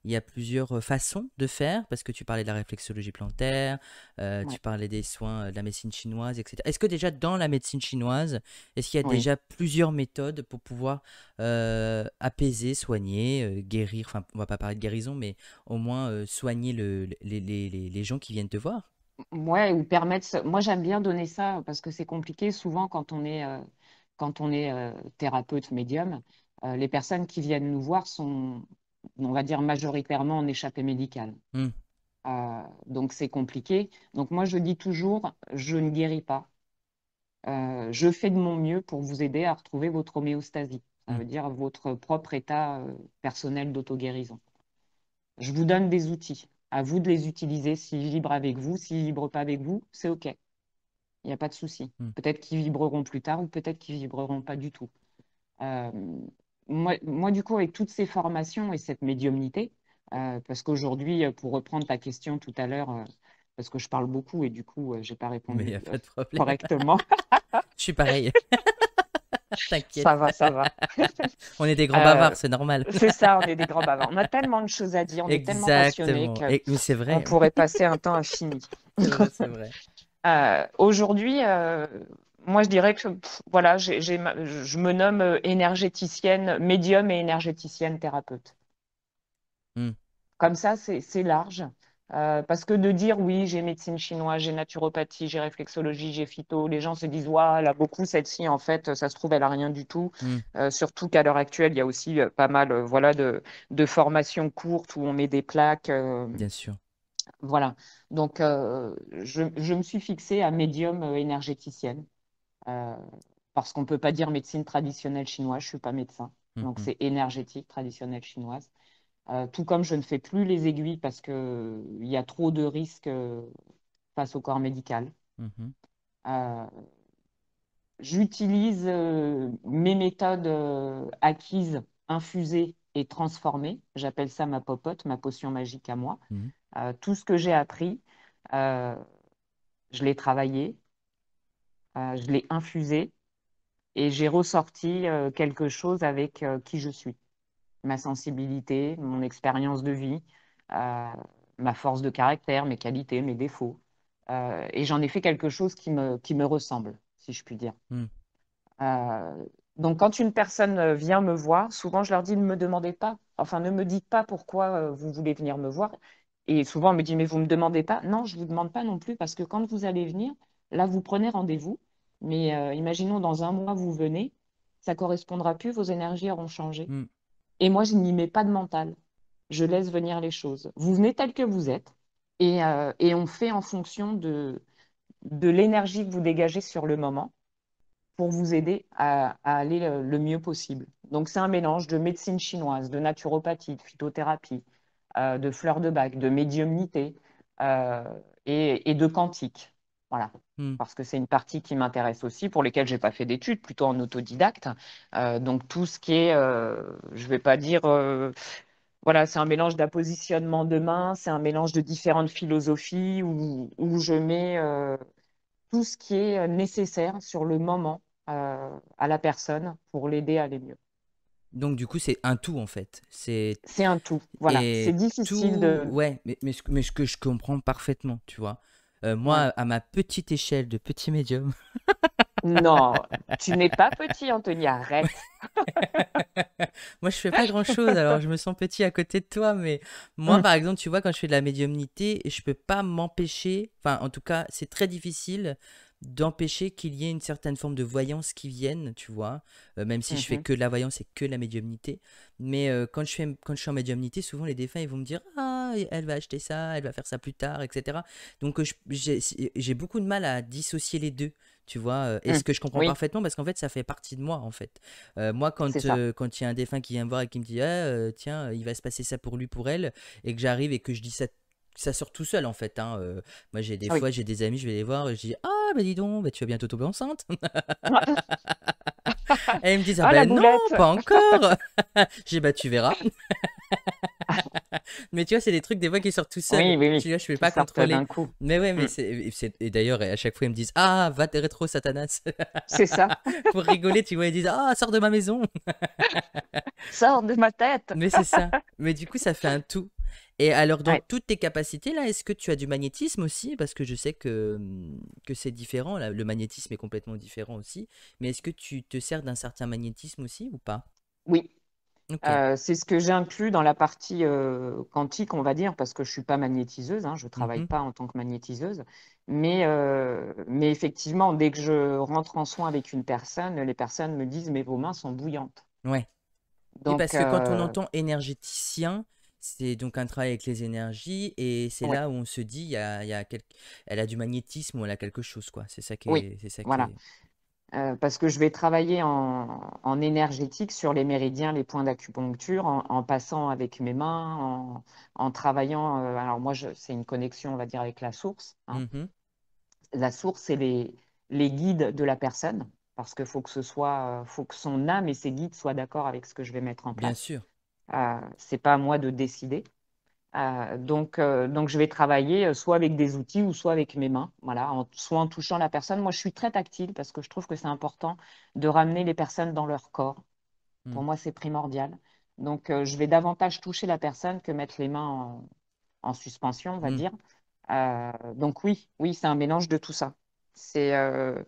il y a plusieurs façons de faire, parce que tu parlais de la réflexologie plantaire, euh, tu parlais des soins de la médecine chinoise, etc. Est-ce que déjà dans la médecine chinoise, est-ce qu'il y a déjà plusieurs méthodes pour pouvoir apaiser, soigner, guérir, enfin on va pas parler de guérison, mais au moins soigner les, les gens qui viennent te voir ou permettre. Moi, j'aime bien donner ça parce que c'est compliqué souvent quand on est, euh, quand on est euh, thérapeute, médium. Euh, les personnes qui viennent nous voir sont, on va dire, majoritairement en échappée médicale. Hmm. donc, c'est compliqué. Donc, moi, je dis toujours je ne guéris pas. je fais de mon mieux pour vous aider à retrouver votre homéostasie, ça hmm. veut dire votre propre état personnel d'auto-guérison. Je vous donne des outils. À vous de les utiliser. S'ils vibrent avec vous, s'ils vibrent pas avec vous, c'est OK. Il n'y a pas de souci. Hmm. Peut-être qu'ils vibreront plus tard ou peut-être qu'ils vibreront pas du tout. Euh, moi, du coup, avec toutes ces formations et cette médiumnité, euh, parce qu'aujourd'hui, euh, pour reprendre ta question tout à l'heure, parce que je parle beaucoup et du coup, j'ai pas répondu correctement. je suis pareil. Ça va, ça va. on est des grands euh, bavards, c'est normal. c'est ça, on est des grands bavards. On a tellement de choses à dire, on est tellement passionnés que c'est vrai. on pourrait passer un temps infini. C'est vrai. Euh, aujourd'hui, euh, moi je dirais que voilà, je me nomme énergéticienne, médium et énergéticienne thérapeute. Hmm. Comme ça, c'est large. Euh, parce que de dire oui, j'ai médecine chinoise, j'ai naturopathie, j'ai réflexologie, j'ai phyto, les gens se disent waouh, elle a beaucoup celle-ci, en fait, ça se trouve, elle a rien du tout. Mm. Euh, surtout qu'à l'heure actuelle, il y a aussi euh, pas mal voilà, de, de formations courtes où on met des plaques. Bien sûr. Voilà. Donc, je, je, me suis fixée à médium énergéticienne parce qu'on ne peut pas dire médecine traditionnelle chinoise, je ne suis pas médecin. Mm, Donc, mm. c'est énergétique traditionnelle chinoise. Euh, tout comme je ne fais plus les aiguilles parce qu'il euh, y a trop de risques euh, face au corps médical. Mhm. J'utilise mes méthodes acquises, infusées et transformées. J'appelle ça ma popote, ma potion magique à moi. Mhm. tout ce que j'ai appris, je l'ai travaillé, je l'ai infusé et j'ai ressorti quelque chose avec qui je suis ma sensibilité, mon expérience de vie, euh, ma force de caractère, mes qualités, mes défauts. Euh, et j'en ai fait quelque chose qui me, qui me ressemble, si je puis dire. Hmm. Euh, donc quand une personne vient me voir, souvent je leur dis ne me demandez pas, enfin ne me dites pas pourquoi vous voulez venir me voir. Et souvent on me dit mais vous ne me demandez pas. Non, je ne vous demande pas non plus parce que quand vous allez venir, là vous prenez rendez-vous. Mais imaginons dans un mois vous venez, ça correspondra plus, vos énergies auront changé. Hmm. Et moi, je n'y mets pas de mental. Je laisse venir les choses. Vous venez tel que vous êtes et, euh, on fait en fonction de, l'énergie que vous dégagez sur le moment pour vous aider à, aller le, mieux possible. Donc, c'est un mélange de médecine chinoise, de naturopathie, de phytothérapie, euh, de fleurs de bac, de médiumnité euh, et, de quantique. Voilà. Hmm. Parce que c'est une partie qui m'intéresse aussi, pour lesquelles je n'ai pas fait d'études, plutôt en autodidacte. Euh, donc tout ce qui est, euh, je ne vais pas dire, euh, voilà, c'est un mélange d'appositionnement de main, c'est un mélange de différentes philosophies où, je mets tout ce qui est nécessaire sur le moment à la personne pour l'aider à aller mieux. Donc du coup, c'est un tout en fait. C'est un tout. Voilà. C'est difficile de. Ouais, mais, mais, ce, que je comprends parfaitement, tu vois. Euh, moi, à ma petite échelle de petit médium. non, tu n'es pas petit, Antonia. arrête. moi, je fais pas grand-chose, alors je me sens petit à côté de toi, mais moi, hum. par exemple, tu vois, quand je fais de la médiumnité, je peux pas m'empêcher, enfin, en tout cas, c'est très difficile d'empêcher qu'il y ait une certaine forme de voyance qui vienne, tu vois, euh, même si je fais mhm. que la voyance et que la médiumnité. Mais euh, quand, je fais, quand je suis en médiumnité, souvent les défunts, ils vont me dire Ah, elle va acheter ça, elle va faire ça plus tard, etc. Donc euh, j'ai beaucoup de mal à dissocier les deux. Tu vois, et mmh. ce que je comprends parfaitement Parce qu'en fait, ça fait partie de moi, en fait. moi, quand il y a un défunt qui vient me voir et qui me dit ah, Tiens, il va se passer ça pour lui, pour elle », et que j'arrive et que je dis ça ça sort tout seul en fait. Hein. moi, j'ai des ah fois, j'ai des amis, je vais les voir, je dis ah bah dis donc, bah, tu vas bientôt tomber enceinte. et ils me disent ah, ben non, pas encore. j'ai bah tu verras. mais tu vois, c'est des trucs des fois qui sortent tout seul. Oui, oui, oui. Tu vois, je peux pas contrôler. Coup. Mais ouais, mais mmh. c'est et d'ailleurs à chaque fois ils me disent ah va te rétro Satanas. c'est ça. Pour rigoler, tu vois, ils disent ah sors de ma maison. sors de ma tête. mais c'est ça. Mais du coup, ça fait un tout et alors, dans toutes tes capacités, là, est-ce que tu as du magnétisme aussi Parce que je sais que, mmh, que c'est différent, le magnétisme est complètement différent aussi. Mais est-ce que tu te sers d'un certain magnétisme aussi ou pas Oui. Euh, c'est ce que j'inclus dans la partie euh, quantique, on va dire, parce que je ne suis pas magnétiseuse, hein, je ne travaille mmh pas en tant que magnétiseuse. Mais, euh, mais effectivement, dès que je rentre en soin avec une personne, les personnes me disent Mais vos mains sont bouillantes. Oui, parce que quand on entend énergéticien, c'est donc un travail avec les énergies et c'est là où on se dit, il y a, elle a du magnétisme ou elle a quelque chose, quoi. C'est ça qui est. ça qui voilà. Euh, parce que je vais travailler en, énergétique sur les méridiens, les points d'acupuncture, en, passant avec mes mains, en, travaillant. Euh, alors moi, c'est une connexion, on va dire, avec la source. Hein. Mmh la source, c'est les, les guides de la personne, parce qu'il faut que ce soit, euh, faut que son âme et ses guides soient d'accord avec ce que je vais mettre en place. Bien sûr. Euh, c'est pas à moi de décider. Euh, donc, euh, donc, je vais travailler soit avec des outils ou soit avec mes mains, voilà, en, soit en touchant la personne. Moi, je suis très tactile parce que je trouve que c'est important de ramener les personnes dans leur corps. Hmm. Pour moi, c'est primordial. Donc, je vais davantage toucher la personne que mettre les mains en, suspension, on va hmm. dire. donc, oui, oui, c'est un mélange de tout ça. C'est euh,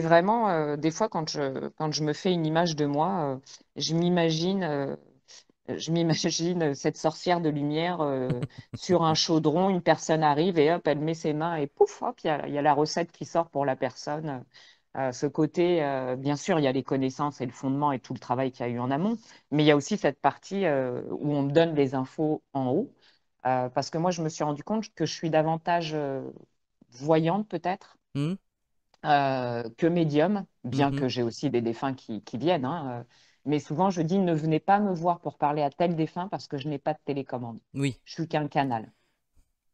vraiment, des fois, quand je, quand je me fais une image de moi, je m'imagine euh, je m'imagine cette sorcière de lumière euh, sur un chaudron, une personne arrive et hop, elle met ses mains et pouf, il y, a la recette qui sort pour la personne. Euh, ce côté, bien sûr, il y a les connaissances et le fondement et tout le travail qu'il y a eu en amont, mais il y a aussi cette partie où on me donne les infos en haut, parce que moi, je me suis rendu compte que je suis davantage voyante peut-être mmh. que médium, bien mmh que j'ai aussi des défunts qui, qui viennent. Hein, mais souvent, je dis ne venez pas me voir pour parler à tel défunt parce que je n'ai pas de télécommande. Oui. Je suis qu'un canal.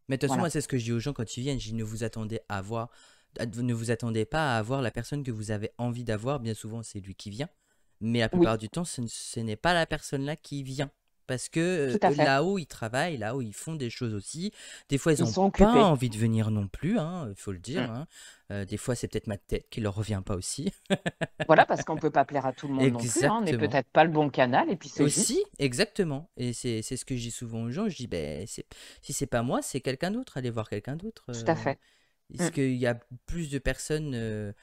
Mais de toute façon, moi, c'est ce que je dis aux gens quand ils viennent. Je dis ne vous attendez à voir, ne vous attendez pas à avoir la personne que vous avez envie d'avoir. Bien souvent, c'est lui qui vient. Mais la plupart du temps, ce, n'est pas la personne là qui vient. Parce que là-haut, ils travaillent, là-haut, ils font des choses aussi. Des fois, ils n'ont pas envie de venir non plus, il hein, faut le mmh. dire. Hein. des fois, c'est peut-être ma tête qui leur revient pas aussi. voilà, parce qu'on peut pas plaire à tout le monde non plus. Hein. On n'est peut-être pas le bon canal, et puis c'est aussi exactement. Et c'est ce que je dis souvent aux gens. Je dis, ben, si c'est pas moi, c'est quelqu'un d'autre. Allez voir quelqu'un d'autre. Tout à fait. Parce mmh. ce qu'il y a plus de personnes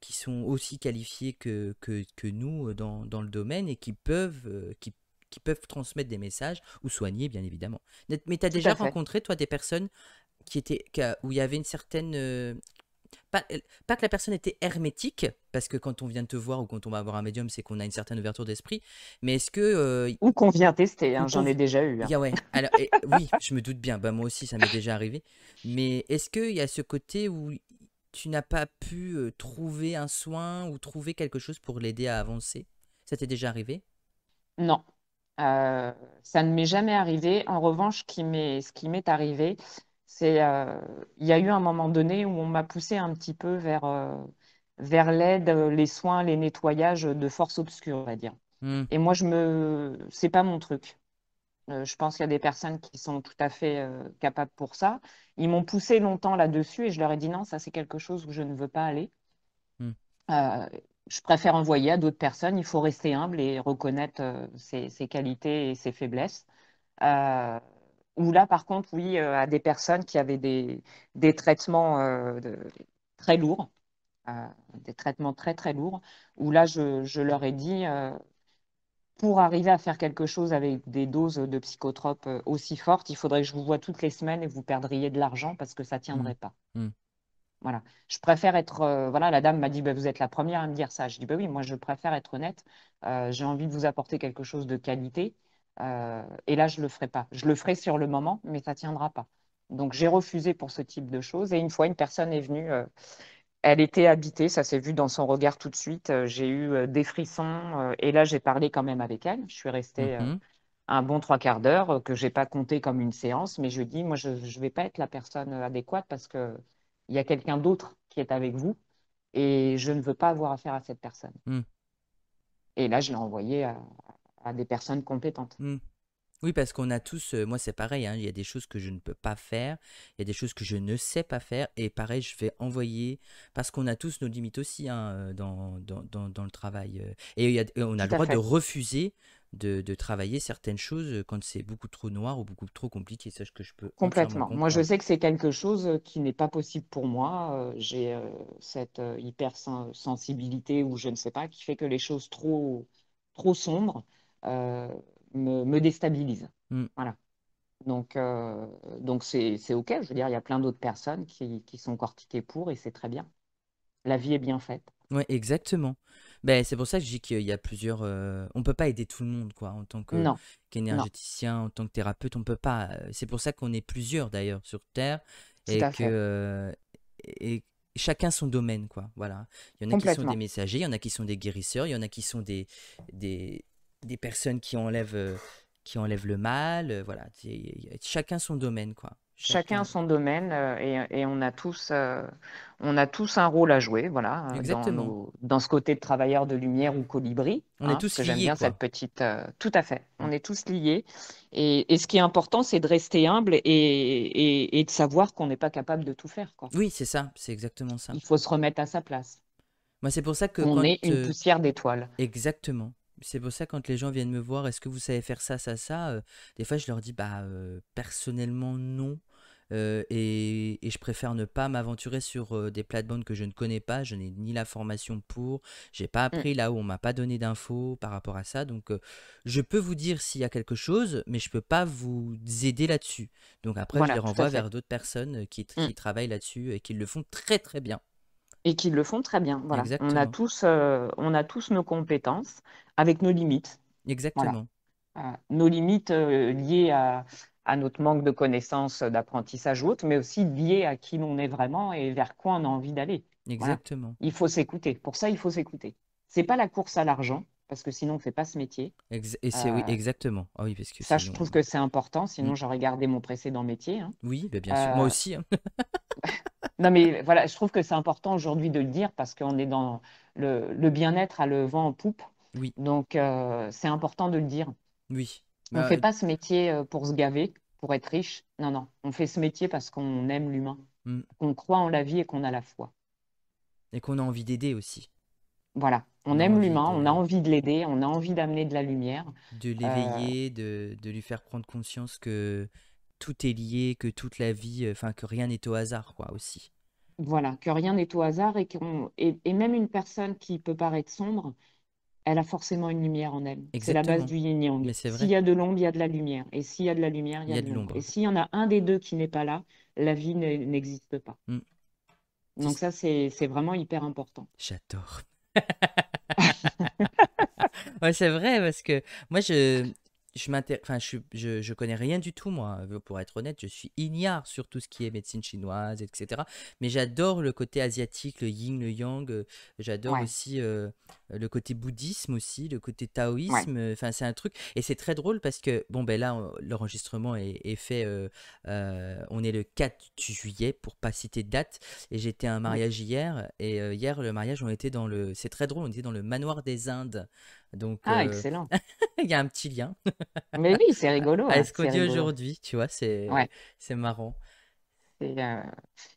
qui sont aussi qualifiées que, que, nous dans, dans, le domaine et qui peuvent, qui qui peuvent transmettre des messages ou soigner, bien évidemment. Mais tu as déjà rencontré, toi, des personnes qui étaient, où il y avait une certaine... Euh, euh, pas, que la personne était hermétique, parce que quand on vient de te voir ou quand on va avoir un médium, c'est qu'on a une certaine ouverture d'esprit. Mais est-ce que. Euh, ou qu'on vient tester, hein, j'en ai déjà eu. Hein. Alors, oui, je me doute bien, bah, moi aussi, ça m'est déjà arrivé. Mais est-ce qu'il y a ce côté où tu n'as pas pu trouver un soin ou trouver quelque chose pour l'aider à avancer Ça t'est déjà arrivé Non, euh, ça ne m'est jamais arrivé. En revanche, ce qui m'est arrivé, c'est euh, il y a eu un moment donné où on m'a poussé un petit peu vers, euh, vers l'aide, les soins, les nettoyages de force obscure, on va dire. Hmm. Et moi, je me, c'est pas mon truc. je pense qu'il y a des personnes qui sont tout à fait capables pour ça. Ils m'ont poussé longtemps là-dessus et je leur ai dit non, ça c'est quelque chose où je ne veux pas aller. Hmm je préfère envoyer à d'autres personnes. Il faut rester humble et reconnaître euh, ses, qualités et ses faiblesses. Euh, ou là, par contre, oui, euh, à des personnes qui avaient des, des traitements très lourds, des traitements très très lourds, où là, je, je leur ai dit, pour arriver à faire quelque chose avec des doses de psychotropes aussi fortes, il faudrait que je vous voie toutes les semaines et vous perdriez de l'argent parce que ça ne mmh. tiendrait pas. Mmh. Voilà. Je préfère être. Euh, voilà, la dame m'a dit bah, Vous êtes la première à me dire ça. Je dis bah, Oui, moi, je préfère être honnête. Euh, j'ai envie de vous apporter quelque chose de qualité. Euh, et là, je ne le ferai pas. Je le ferai sur le moment, mais ça ne tiendra pas. Donc, j'ai refusé pour ce type de choses. Et une fois, une personne est venue. elle était habitée, ça s'est vu dans son regard tout de suite. J'ai eu des frissons. et là, j'ai parlé quand même avec elle. Je suis restée. Mhm. un bon trois quarts d'heure que j'ai pas compté comme une séance, mais je dis moi je ne vais pas être la personne adéquate parce que il y a quelqu'un d'autre qui est avec vous et je ne veux pas avoir affaire à cette personne. Hmm. Et là, je l'ai envoyé à, des personnes compétentes. Hmm. Oui, parce qu'on a tous, euh, moi c'est pareil, hein, il y a des choses que je ne peux pas faire, il y a des choses que je ne sais pas faire, et pareil, je vais envoyer, parce qu'on a tous nos limites aussi hein, euh, dans, le travail. Euh. Et, on a le droit de refuser de, travailler certaines choses quand c'est beaucoup trop noir ou beaucoup trop compliqué. sache que je peux. Complètement. Moi, je sais que c'est quelque chose euh, qui n'est pas possible pour moi. Euh, j'ai euh, cette hypersensibilité ou je ne sais pas qui fait que les choses trop, trop sombres me, me, déstabilisent. Mm. Voilà. Donc, donc c'est OK. Je veux dire, il y a plein d'autres personnes qui, qui sont cortiquées pour et c'est très bien. La vie est bien faite. Oui, exactement. Ben, c'est pour ça que je dis qu'il y a plusieurs. on euh, on peut pas aider tout le monde, quoi. En tant que qu'énergéticien, en tant que thérapeute, on peut pas. Euh, c'est pour ça qu'on est plusieurs d'ailleurs sur Terre et que et chacun son domaine, quoi. Voilà. Il y en a qui sont des messagers, il y en a qui sont des guérisseurs, il y en a qui sont des des, des personnes qui enlèvent euh, qui enlèvent le mal. voilà. Chacun son domaine, quoi. Chacun son domaine euh, et, on, a tous, euh, on a tous un rôle à jouer, voilà, euh, dans, dans, ce côté de travailleur de lumière ou colibri. On est hein, tous liés. J'aime bien cette petite. tout à fait, on est tous liés. Et, ce qui est important, c'est de rester humble et, de savoir qu'on n'est pas capable de tout faire. Quoi. Oui, c'est ça, c'est exactement ça. Il faut se remettre à sa place. Moi, c'est pour ça que. On est une poussière d'étoiles. Exactement c'est pour ça quand les gens viennent me voir, est-ce que vous savez faire ça, ça, ça euh, Des fois, je leur dis, bah, euh, personnellement, non. Euh, et, je préfère ne pas m'aventurer sur des plates-bandes que je ne connais pas. Je n'ai ni la formation pour, j'ai pas mmh. appris là où on m'a pas donné d'infos par rapport à ça. Donc, je peux vous dire s'il y a quelque chose, mais je peux pas vous aider là-dessus. Donc après, je les renvoie vers d'autres personnes mmh. qui, travaillent là-dessus et qui le font très très bien et qui le font très bien. Voilà. On, a tous, euh, on a tous nos compétences avec nos limites. Exactement. Euh, nos limites euh, liées à, notre manque de connaissances, d'apprentissage ou autre, mais aussi liées à qui l'on est vraiment et vers quoi on a envie d'aller. Exactement. Il faut s'écouter. Pour ça, il faut s'écouter. C'est pas la course à l'argent, parce que sinon on ne fait pas ce métier. et c'est oui, exactement. Ah oui, parce que ça, je trouve que c'est important, sinon hmm. j'aurais gardé mon précédent métier. Hein. Oui, ben, bien sûr, moi aussi. Hein. Non, mais voilà, je trouve que c'est important aujourd'hui de le dire parce qu'on est dans le, bien-être à le vent en poupe. Oui. Donc, euh, c'est important de le dire. Oui. On ne bah, fait pas ce métier euh, pour se gaver, pour être riche. Non, non. On fait ce métier parce qu'on aime l'humain, mm. qu'on croit en la vie et qu'on a la foi. Et qu'on a envie d'aider aussi. Voilà. On aime l'humain, on a envie de l'aider, on a envie d'amener de la lumière. de euh, l'éveiller, de lui faire prendre conscience que tout est lié, que toute la vie, euh, enfin que rien n'est au hasard, quoi, aussi. Voilà, que rien n'est au hasard et, qu'on, et, même une personne qui peut paraître sombre, elle a forcément une lumière en elle. C'est la base du yin yang. S'il y a de l'ombre, il y a de la lumière. Et s'il y a de la lumière, il y a, de, l'ombre. Et s'il y en a un des deux qui n'est pas là, la vie n'existe pas. Mm. Donc ça, c'est vraiment hyper important. J'adore. ouais, c'est vrai, parce que moi, je, je enfin, je, connais rien du tout, moi, euh, pour être honnête. Je suis ignare sur tout ce qui est médecine chinoise, etc. Mais j'adore le côté asiatique, le yin, le yang. Euh, j'adore aussi euh, euh, le côté bouddhisme aussi, le côté taoïsme. Enfin, c'est un truc. Et c'est très drôle parce que, bon, ben là, l'enregistrement est, fait. Euh, euh, on est le 4 juillet, pour pas citer de date. Et j'étais à un mariage hier. Et hier, le mariage, on était dans le. C'est très drôle, on était dans le manoir des Indes. Donc, ah, excellent. Il y a un petit lien. Mais oui, c'est rigolo. Hein, à ce qu'on dit aujourd'hui, tu vois, c'est ouais. marrant. Euh,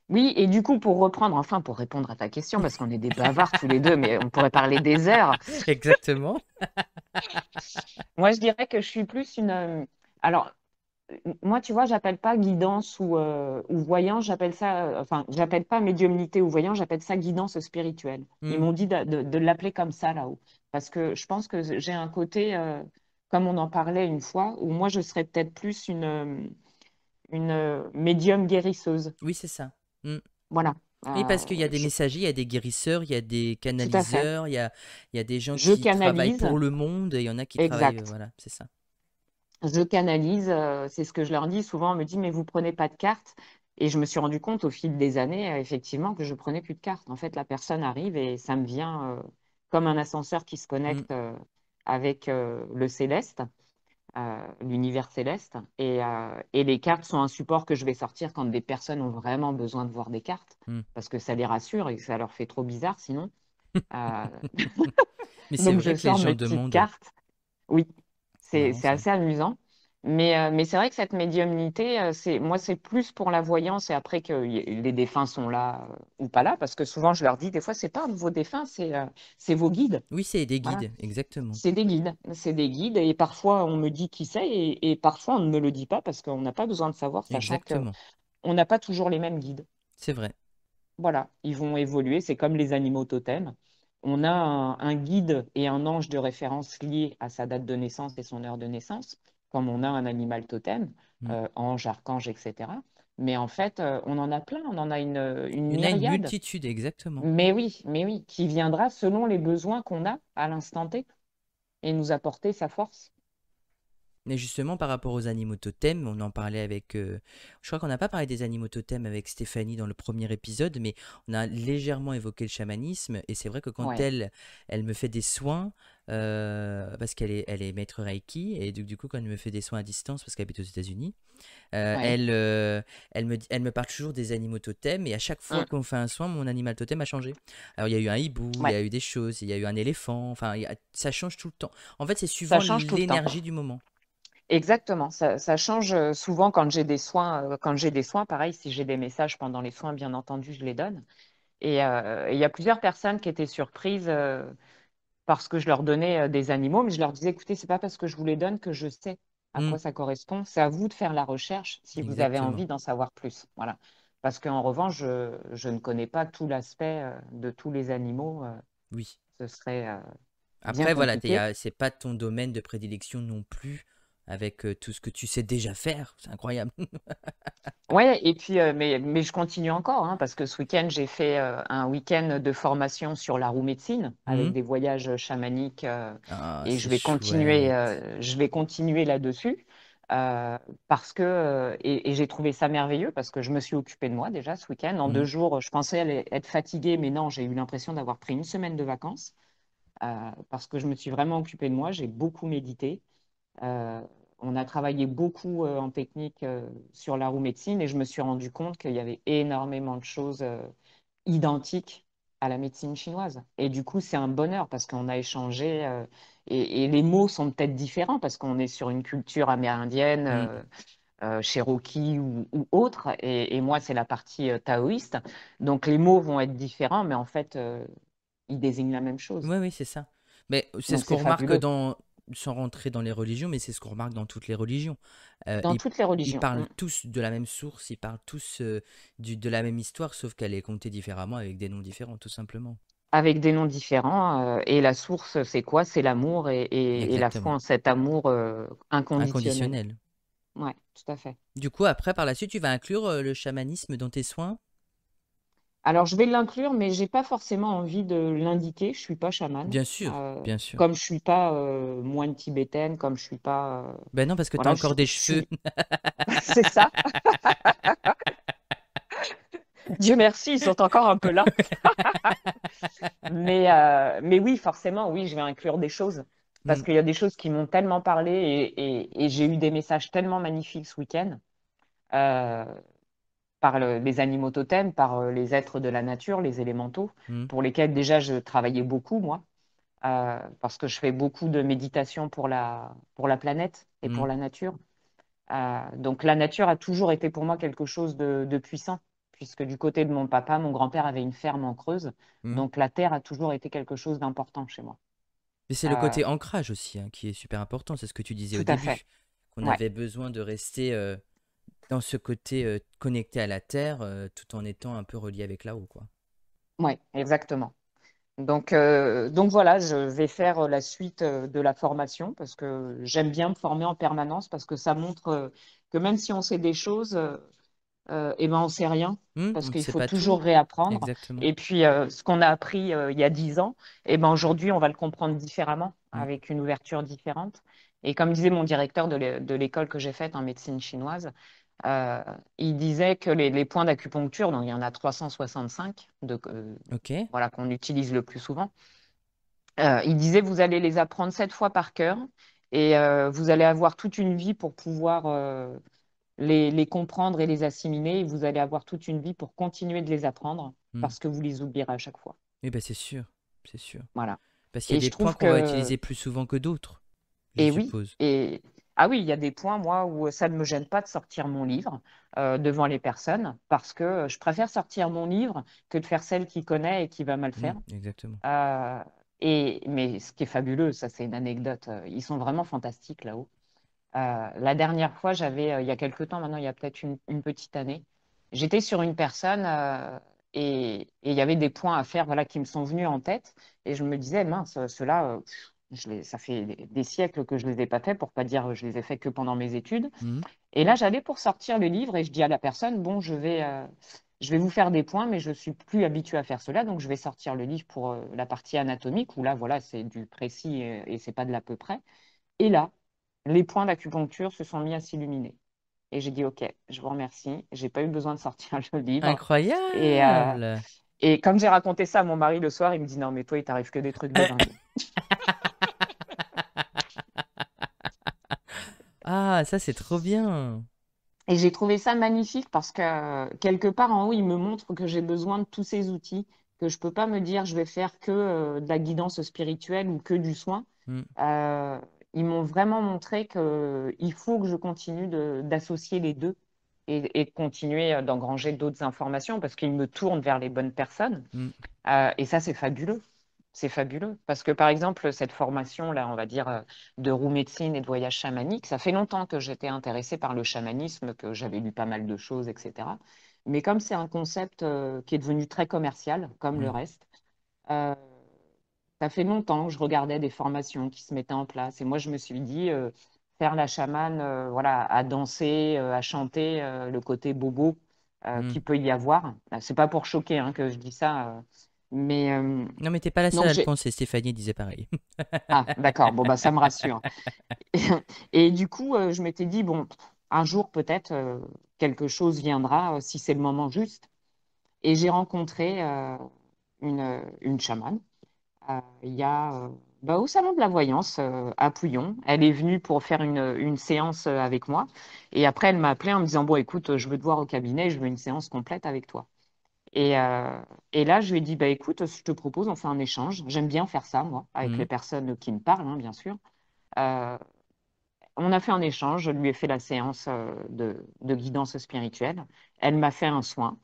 oui, et du coup, pour reprendre, enfin, pour répondre à ta question, parce qu'on est des bavards tous les deux, mais on pourrait parler des heures. Exactement. moi, je dirais que je suis plus une. Euh, alors, moi, tu vois, j'appelle pas guidance ou, euh, ou voyance, j'appelle ça, enfin, j'appelle pas médiumnité ou voyant j'appelle ça guidance spirituelle. Ils hmm. m'ont dit de, de, l'appeler comme ça là-haut, parce que je pense que j'ai un côté, comme on en parlait une fois, où moi je serais peut-être plus une, une euh, médium guérisseuse. Oui, c'est ça. Mm. Voilà. Oui, parce euh, qu'il y a des messagers, il y a des guérisseurs, il y a des canaliseurs, il y a, des gens qui travaillent pour le monde et il y en a qui travaillent. Euh, voilà, c'est ça. Je canalise, c'est ce que je leur dis. Souvent, on me dit, mais vous prenez pas de cartes Et je me suis rendu compte au fil des années, effectivement, que je prenais plus de cartes En fait, la personne arrive et ça me vient comme un ascenseur qui se connecte mm. avec le céleste l'univers céleste. Et, euh, et, les cartes sont un support que je vais sortir quand des personnes ont vraiment besoin de voir des cartes, hmm. parce que ça les rassure et que ça leur fait trop bizarre sinon. Euh, Mais c'est vrai je que les gens demandent. Cartes. Oui, c'est assez amusant. Euh, mais, c'est vrai que cette médiumnité, euh, moi, c'est plus pour la voyance et après que les défunts sont là euh, ou pas là, parce que souvent, je leur dis, des fois, c'est pas vos défunts, c'est vos guides. Oui, c'est des guides, exactement. C'est des guides, c'est des guides, et parfois on me dit qui c'est, et, parfois on ne me le dit pas parce qu'on n'a pas besoin de savoir, sachant qu'on on n'a pas toujours les mêmes guides. c'est vrai. Voilà, ils vont évoluer, c'est comme les animaux totems. On a un, un guide et un ange de référence liés à sa date de naissance et son heure de naissance comme on a un animal totem, mm. euh, ange, archange, etc. Mais en fait, euh, on en a plein, on en a une, une multitude, exactement. Mais oui, mais oui, qui viendra selon les besoins qu'on a à l'instant T et nous apporter sa force. Mais justement, par rapport aux animaux totems, on en parlait avec. Euh, je crois qu'on n'a pas parlé des animaux totems avec Stéphanie dans le premier épisode, mais on a légèrement évoqué le chamanisme. Et c'est vrai que quand elle, elle me fait des soins, euh, parce qu'elle est, elle est maître Reiki, et du, du, coup, quand elle me fait des soins à distance, parce qu'elle habite aux États-Unis, euh, elle, euh, elle, me, elle me parle toujours des animaux totems, et à chaque fois mmh. qu'on fait un soin, mon animal totem a changé. Alors, il y a eu un hibou, il y a eu des choses, il y a eu un éléphant, enfin, ça change tout le temps. En fait, c'est suivant l'énergie du moment. Exactement, ça, change souvent quand j'ai des soins. Quand j'ai des soins, pareil, si j'ai des messages pendant les soins, bien entendu, je les donne. Et il y a plusieurs personnes qui étaient surprises parce que je leur donnais euh, des animaux, mais je leur disais, écoutez, c'est pas parce que je vous les donne que je sais à mm. quoi ça correspond. C'est à vous de faire la recherche si vous avez envie d'en savoir plus. Voilà. Parce qu'en revanche, je, ne connais pas tout l'aspect euh, de tous les animaux. Euh, oui. Ce serait. Après, voilà, voilà, c'est pas ton domaine de prédilection non plus avec euh, tout ce que tu sais déjà faire. C'est incroyable. ouais, et puis, euh, mais, mais, je continue encore, hein, parce que ce week-end, j'ai fait euh, un week-end de formation sur la roue médecine, avec mhm. des voyages chamaniques, ah, et je vais, continuer, je vais continuer là-dessus. parce que et, j'ai trouvé ça merveilleux parce que je me suis occupée de moi déjà ce week-end en mhm. deux jours je pensais être fatiguée mais non j'ai eu l'impression d'avoir pris une semaine de vacances parce que je me suis vraiment occupée de moi j'ai beaucoup médité euh, on a travaillé beaucoup euh, en technique euh, sur la roue médecine et je me suis rendu compte qu'il y avait énormément de choses identiques à la médecine chinoise. Et du coup, c'est un bonheur parce qu'on a échangé et, les mots sont peut-être différents parce qu'on est sur une culture amérindienne, mm. cherokee ou, autre. Et, et moi, c'est la partie taoïste. Donc les mots vont être différents, mais en fait, ils désignent la même chose. Oui, oui, c'est ça. Mais c'est ce qu'on remarque dans, sans rentrer dans les religions, mais c'est ce qu'on remarque dans toutes les religions. Euh, dans toutes les religions. Ils parlent mm. tous de la même source, ils parlent tous euh, de la même histoire, sauf qu'elle est comptée différemment avec des noms différents, tout simplement. Avec des noms différents. Euh, et la source, c'est quoi C'est l'amour et, la foi en cet amour inconditionnel. inconditionnel. Ouais, tout à fait. Du coup, après, par la suite, tu vas inclure le chamanisme dans tes soins alors, je vais l'inclure, mais je n'ai pas forcément envie de l'indiquer. Je ne suis pas chamane. Bien sûr, euh, bien sûr. Comme je suis pas euh, moine tibétaine, comme je suis pas. Euh, ben non, parce que tu as encore des cheveux. C'est ça. Dieu merci, ils sont encore un peu là. Mais, mais oui, forcément, oui, je vais inclure des choses. Parce mm. qu'il y a des choses qui m'ont tellement parlé et, j'ai eu des messages tellement magnifiques ce week-end par les animaux totems, par euh, les êtres de la nature, les élémentaux, hmm. pour lesquels déjà je travaillais beaucoup, moi, euh, parce que je fais beaucoup de méditation pour la, pour la planète et pour hmm. la nature. Euh, donc la nature a toujours été pour moi quelque chose de, puissant, puisque du côté de mon papa, mon grand-père avait une ferme en Creuse, hmm. donc la terre a toujours été quelque chose d'important chez moi. Mais c'est le côté ancrage aussi hein, qui est super important, c'est ce que tu disais au début, qu'on avait besoin de rester dans ce côté euh, connecté à la terre euh, tout en étant un peu relié avec là-haut quoi. Ouais, exactement. Donc, euh, donc voilà, je vais faire la suite de la formation parce que j'aime bien me former en permanence parce que ça montre que même si on sait des choses, euh, eh ben on sait rien mmh, parce qu'il faut toujours réapprendre. Et puis ce qu'on a appris il y a dix ans, et eh ben aujourd'hui on va le comprendre différemment, mmh. avec une ouverture différente. Et comme disait mon directeur de l'école que j'ai faite en médecine chinoise, euh, il disait que les, points d'acupuncture, donc il y en a 365 de, euh, voilà, qu'on utilise le plus souvent, euh, il disait vous allez les apprendre sept fois par cœur et vous allez avoir toute une vie pour pouvoir les, comprendre et les assimiler vous allez avoir toute une vie pour continuer de les apprendre hmm. parce que vous les oublierez à chaque fois. Oui, eh ben c'est sûr, c'est sûr. Voilà. Parce qu'il y a des points qu'on que... va utiliser plus souvent que d'autres. et oui, et, ah oui, il y a des points, moi, où euh, ça ne me gêne pas de sortir mon livre euh, devant les personnes, parce que euh, je préfère sortir mon livre que de faire celle qui connaît et qui va mal faire. Mmh, exactement. et, mais ce qui est fabuleux, ça c'est une anecdote, ils sont vraiment fantastiques là-haut. la dernière fois, j'avais, il y a quelque temps maintenant, il y a peut-être une, petite année, j'étais sur une personne et il y avait des points à faire voilà, qui me sont venus en tête, et je me disais, mince, ceux-là, ça fait des siècles que je ne les ai pas faits, pour pas dire euh, je les ai faits que pendant mes études. Mmh. Et là, j'allais pour sortir le livre et je dis à la personne, bon, je vais, euh, je vais vous faire des points, mais je ne suis plus habituée à faire cela, donc je vais sortir le livre pour euh, la partie anatomique, où là, voilà, c'est du précis et, ce c'est pas de l'à peu près. Et là, les points d'acupuncture se sont mis à s'illuminer. Et j'ai dit, OK, je vous remercie, j'ai pas eu besoin de sortir le livre. Incroyable Et, et comme j'ai raconté ça à mon mari le soir, il me dit, non, mais toi, il t'arrive que des trucs de dingue. Ah, ça c'est trop bien. Et j'ai trouvé ça magnifique parce que quelque part en haut, il me montre que j'ai besoin de tous ces outils, que je ne peux pas me dire je vais faire que euh, de la guidance spirituelle ou que du soin. Mm. Euh, ils m'ont vraiment montré qu'il faut que je continue d'associer les deux et, et continuer euh, d'engranger d'autres informations parce qu'ils me tournent vers les bonnes personnes. Mm. et ça, c'est fabuleux c'est fabuleux. Parce que, par exemple, cette formation-là, on va dire, euh, de roue médecine et de voyage chamanique, ça fait longtemps que j'étais intéressée par le chamanisme, que j'avais lu pas mal de choses, etc. Mais comme c'est un concept euh, qui est devenu très commercial, comme le mm. reste, euh, ça fait longtemps que je regardais des formations qui se mettaient en place. Et moi, je me suis dit, faire la chamane voilà, à danser, à chanter, le côté bobo mm. qui peut y avoir, bah, c'est pas pour choquer hein, que je dis ça mais euh, non, mais t'es pas la seule à penser. Stéphanie disait pareil. ah, d'accord. Bon bah ça me rassure. Et, du coup, euh, je m'étais dit bon, un jour peut-être euh, quelque chose viendra si c'est le moment juste. Et j'ai rencontré une, chamane. Il y a bah, au salon de la voyance à Pouillon. Elle est venue pour faire une, une séance avec moi. Et après, elle m'a appelé en me disant bon, écoute, je veux te voir au cabinet. Je veux une séance complète avec toi. Euh, et, là, je lui ai dit, bah, écoute, je te propose, on fait un échange. J'aime bien faire ça, moi, avec mmh. les personnes qui me parlent, hein, bien sûr. Euh, on a fait un échange, je lui ai fait la séance euh, de, guidance spirituelle. Elle m'a fait un soin.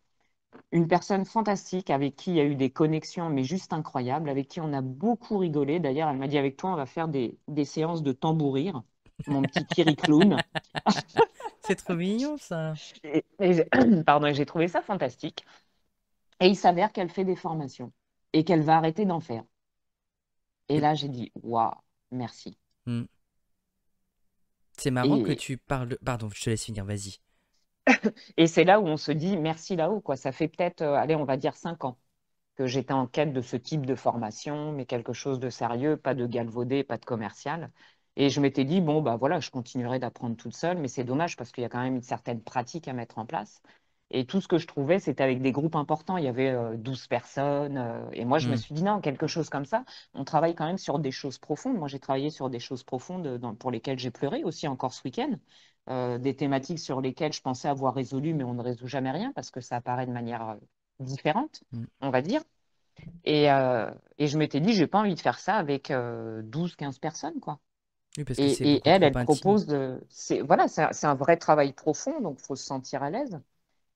Une personne fantastique avec qui il y a eu des connexions, mais juste incroyables, avec qui on a beaucoup rigolé. D'ailleurs, elle m'a dit, avec toi, on va faire des, séances de tambourir mon petit Kiri clown. C'est trop mignon ça. pardon, j'ai trouvé ça fantastique. Et il s'avère qu'elle fait des formations et qu'elle va arrêter d'en faire. Et là, j'ai dit, waouh, merci. Hmm. C'est marrant que tu parles. Pardon, je te laisse finir, vas-y. et c'est là où on se dit merci là-haut, quoi. Ça fait peut-être, euh, allez, on va dire cinq ans que j'étais en quête de ce type de formation, mais quelque chose de sérieux, pas de galvaudé, pas de commercial. Et je m'étais dit, bon, bah voilà, je continuerai d'apprendre toute seule, mais c'est dommage parce qu'il y a quand même une certaine pratique à mettre en place. Et tout ce que je trouvais, c'était avec des groupes importants. Il y avait 12 euh, personnes. Euh, et moi, je me mm. suis dit, non, quelque chose comme ça. On travaille quand même sur des choses profondes. Moi, j'ai travaillé sur des choses profondes euh, pour lesquelles j'ai pleuré aussi encore ce week-end. des thématiques sur lesquelles je pensais avoir résolu, mais on ne résout jamais rien parce que ça apparaît de manière différente, mm. on va dire. Et, je m'étais dit, j'ai pas envie de faire ça avec 12, 15 personnes, quoi. et, elle, elle propose de. Voilà, c'est un, un vrai travail profond, donc il faut se sentir à l'aise.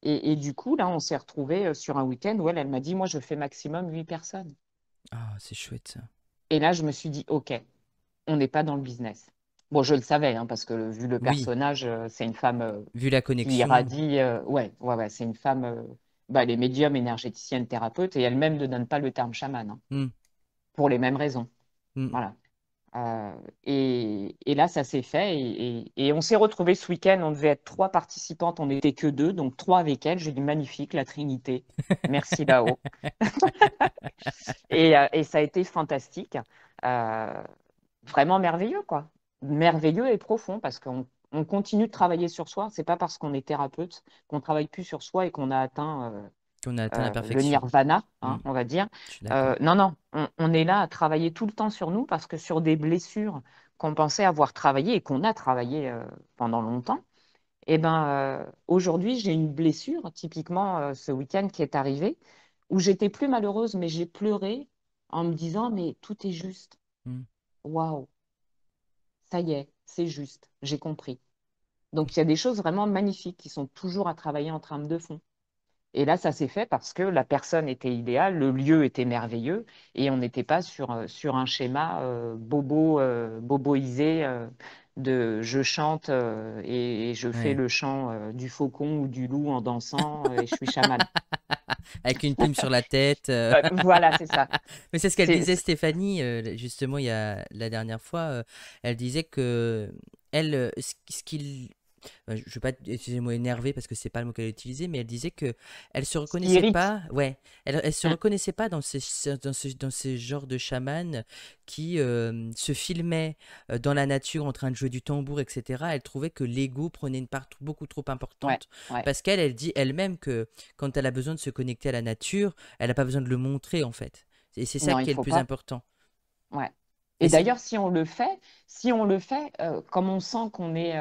Et, du coup, là, on s'est retrouvé euh, sur un week-end où elle, m'a dit, moi, je fais maximum huit personnes. Ah, c'est chouette ça. Et là, je me suis dit, OK, on n'est pas dans le business. Bon, je le savais, hein, parce que vu le personnage, euh, c'est une femme. Euh, vu la connexion. Qui a dit ouais, ouais, c'est une femme. bah, elle est médium, énergéticienne, thérapeute, et elle-même ne donne pas le terme chaman. Hein, hmm. Pour les mêmes raisons. Hmm. Voilà. Euh, et, là, ça s'est fait. Et, on s'est retrouvés ce week-end. On devait être trois participantes, on n'était que deux, donc trois avec elle. J'ai dit magnifique, la Trinité. Merci là-haut. Euh, et, ça a été fantastique. Euh, vraiment merveilleux, quoi. Merveilleux et profond parce qu'on continue de travailler sur soi. C'est pas parce qu'on est thérapeute qu'on travaille plus sur soi et qu'on a atteint on a la euh, perfection. Le nirvana, hein, mm. on va dire. Euh, non, non, on, est là à travailler tout le temps sur nous parce que sur des blessures qu'on pensait avoir travaillées et qu'on a travaillées euh, pendant longtemps, et eh ben, aujourd'hui, j'ai une blessure, typiquement ce week-end qui est arrivé, où j'étais plus malheureuse, mais j'ai pleuré en me disant mais tout est juste. Mm. Waouh, ça y est, c'est juste, j'ai compris. Donc il y a des choses vraiment magnifiques qui sont toujours à travailler en trame de fond. Et là, ça s'est fait parce que la personne était idéale, le lieu était merveilleux, et on n'était pas sur, euh, sur un schéma euh, bobo, euh, boboisé de je chante et, je fais le chant du faucon ou du loup en dansant et je suis chaman. Avec une plume sur la tête. voilà, c'est ça. Mais c'est ce qu'elle disait Stéphanie, justement, il y la dernière fois. elle disait que elle, ce qu'il je ne vais pas excusez-moi, mot parce que c'est pas le mot qu'elle a utilisé, mais elle disait que elle se reconnaissait pas, ouais, elle, se hein. reconnaissait pas dans ces dans ces, dans genres de chaman qui euh, se filmaient euh, dans la nature en train de jouer du tambour, etc. Elle trouvait que l'ego prenait une part beaucoup trop importante parce qu'elle elle dit elle-même que quand elle a besoin de se connecter à la nature, elle n'a pas besoin de le montrer en fait. Et c'est ça qui est le plus important. Ouais. Et, d'ailleurs, si on le fait, si on le fait, euh, comme on sent qu'on est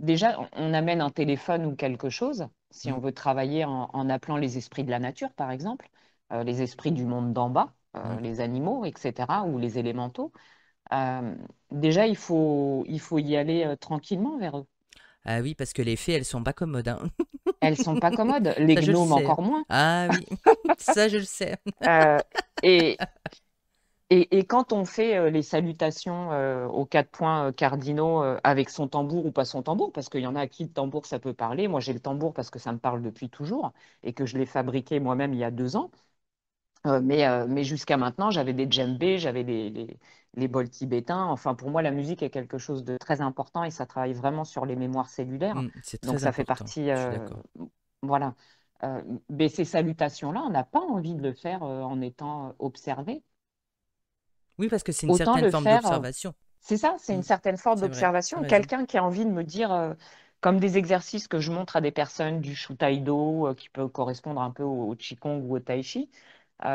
déjà, on amène un téléphone ou quelque chose, si on mm. veut travailler en, appelant les esprits de la nature, par exemple, euh, les esprits du monde d'en bas, euh, mm. les animaux, etc., ou les élémentaux. Euh, déjà, il faut, il faut y aller tranquillement vers eux. Ah oui, parce que les fées, elles sont pas commodes. Elles hein. elles sont pas commodes. Les gnomes encore moins. Ah oui, ça je le sais. et, et, quand on fait euh, les salutations euh, aux quatre points euh, cardinaux avec son tambour ou pas son tambour, parce qu'il y en a à qui le tambour ça peut parler, moi j'ai le tambour parce que ça me parle depuis toujours et que je l'ai fabriqué moi-même il y a deux ans. mais, jusqu'à maintenant, j'avais des djembés, j'avais les, bols tibétains. Enfin, pour moi, la musique est quelque chose de très important et ça travaille vraiment sur les mémoires cellulaires. Mmh, Donc, ça fait partie. voilà. mais ces salutations-là, on n'a pas envie de le faire en étant observé. Oui, parce que c'est une certaine forme euh, d'observation. C'est ça, c'est une mmh. certaine forme d'observation. Quelqu'un qui a envie de me dire, euh, comme des exercices que je montre à des personnes du Shutaido, do, euh, qui peut correspondre un peu au, Qigong ou au Tai Chi, je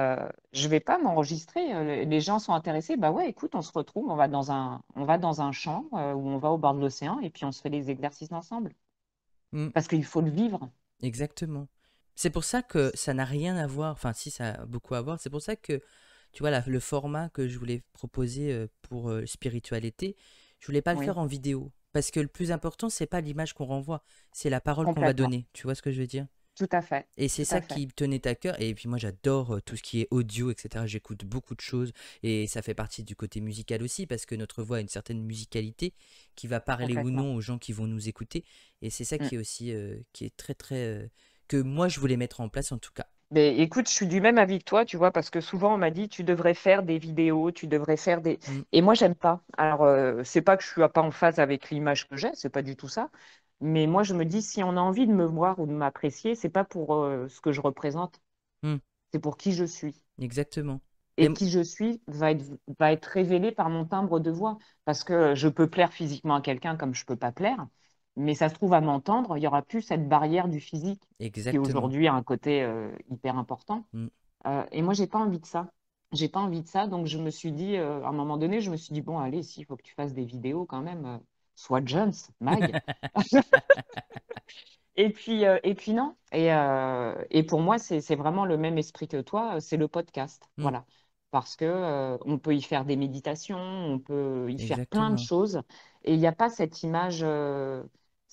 ne vais pas m'enregistrer. Les gens sont intéressés. Bah ouais, écoute, on se retrouve, on va dans un, on va dans un champ où on va au bord de l'océan et puis on se fait les exercices ensemble. Mmh. Parce qu'il faut le vivre. Exactement. C'est pour ça que ça n'a rien à voir, enfin si ça a beaucoup à voir, c'est pour ça que tu vois, le format que je voulais proposer euh, pour euh, spiritualité, je voulais pas le faire en vidéo. Parce que le plus important, c'est pas l'image qu'on renvoie, c'est la parole qu'on va donner. Tu vois ce que je veux dire Tout à fait. Et c'est ça qui tenait à cœur. Et puis moi, j'adore euh, tout ce qui est audio, etc. J'écoute beaucoup de choses. Et ça fait partie du côté musical aussi, parce que notre voix a une certaine musicalité qui va parler ou non aux gens qui vont nous écouter. Et c'est ça mm. qui est aussi, qui est très, très. que moi, je voulais mettre en place, en tout cas. Mais écoute, je suis du même avis que toi, tu vois, parce que souvent on m'a dit tu devrais faire des vidéos, tu devrais faire des. Mmh. Et moi, j'aime pas. Alors, ce euh, c'est pas que je suis pas en phase avec l'image que j'ai, c'est pas du tout ça. Mais moi, je me dis si on a envie de me voir ou de m'apprécier, c'est pas pour euh, ce que je représente, mmh. c'est pour qui je suis. Exactement. Et, Et qui je suis va être, va être révélé par mon timbre de voix. Parce que je peux plaire physiquement à quelqu'un comme je peux pas plaire mais ça se trouve à m'entendre, il n'y aura plus cette barrière du physique qui aujourd'hui a un côté euh, hyper important. Mm. Euh, et moi, j'ai pas envie de ça. J'ai pas envie de ça, donc je me suis dit, euh, à un moment donné, je me suis dit, bon, allez, si, il faut que tu fasses des vidéos quand même, soit Jones, Mag. et, puis, et puis non. Et, et pour moi, c'est vraiment le même esprit que toi, c'est le podcast. Mm. Voilà. Parce que on peut y faire des méditations, on peut y faire plein de choses. Et il n'y a pas cette image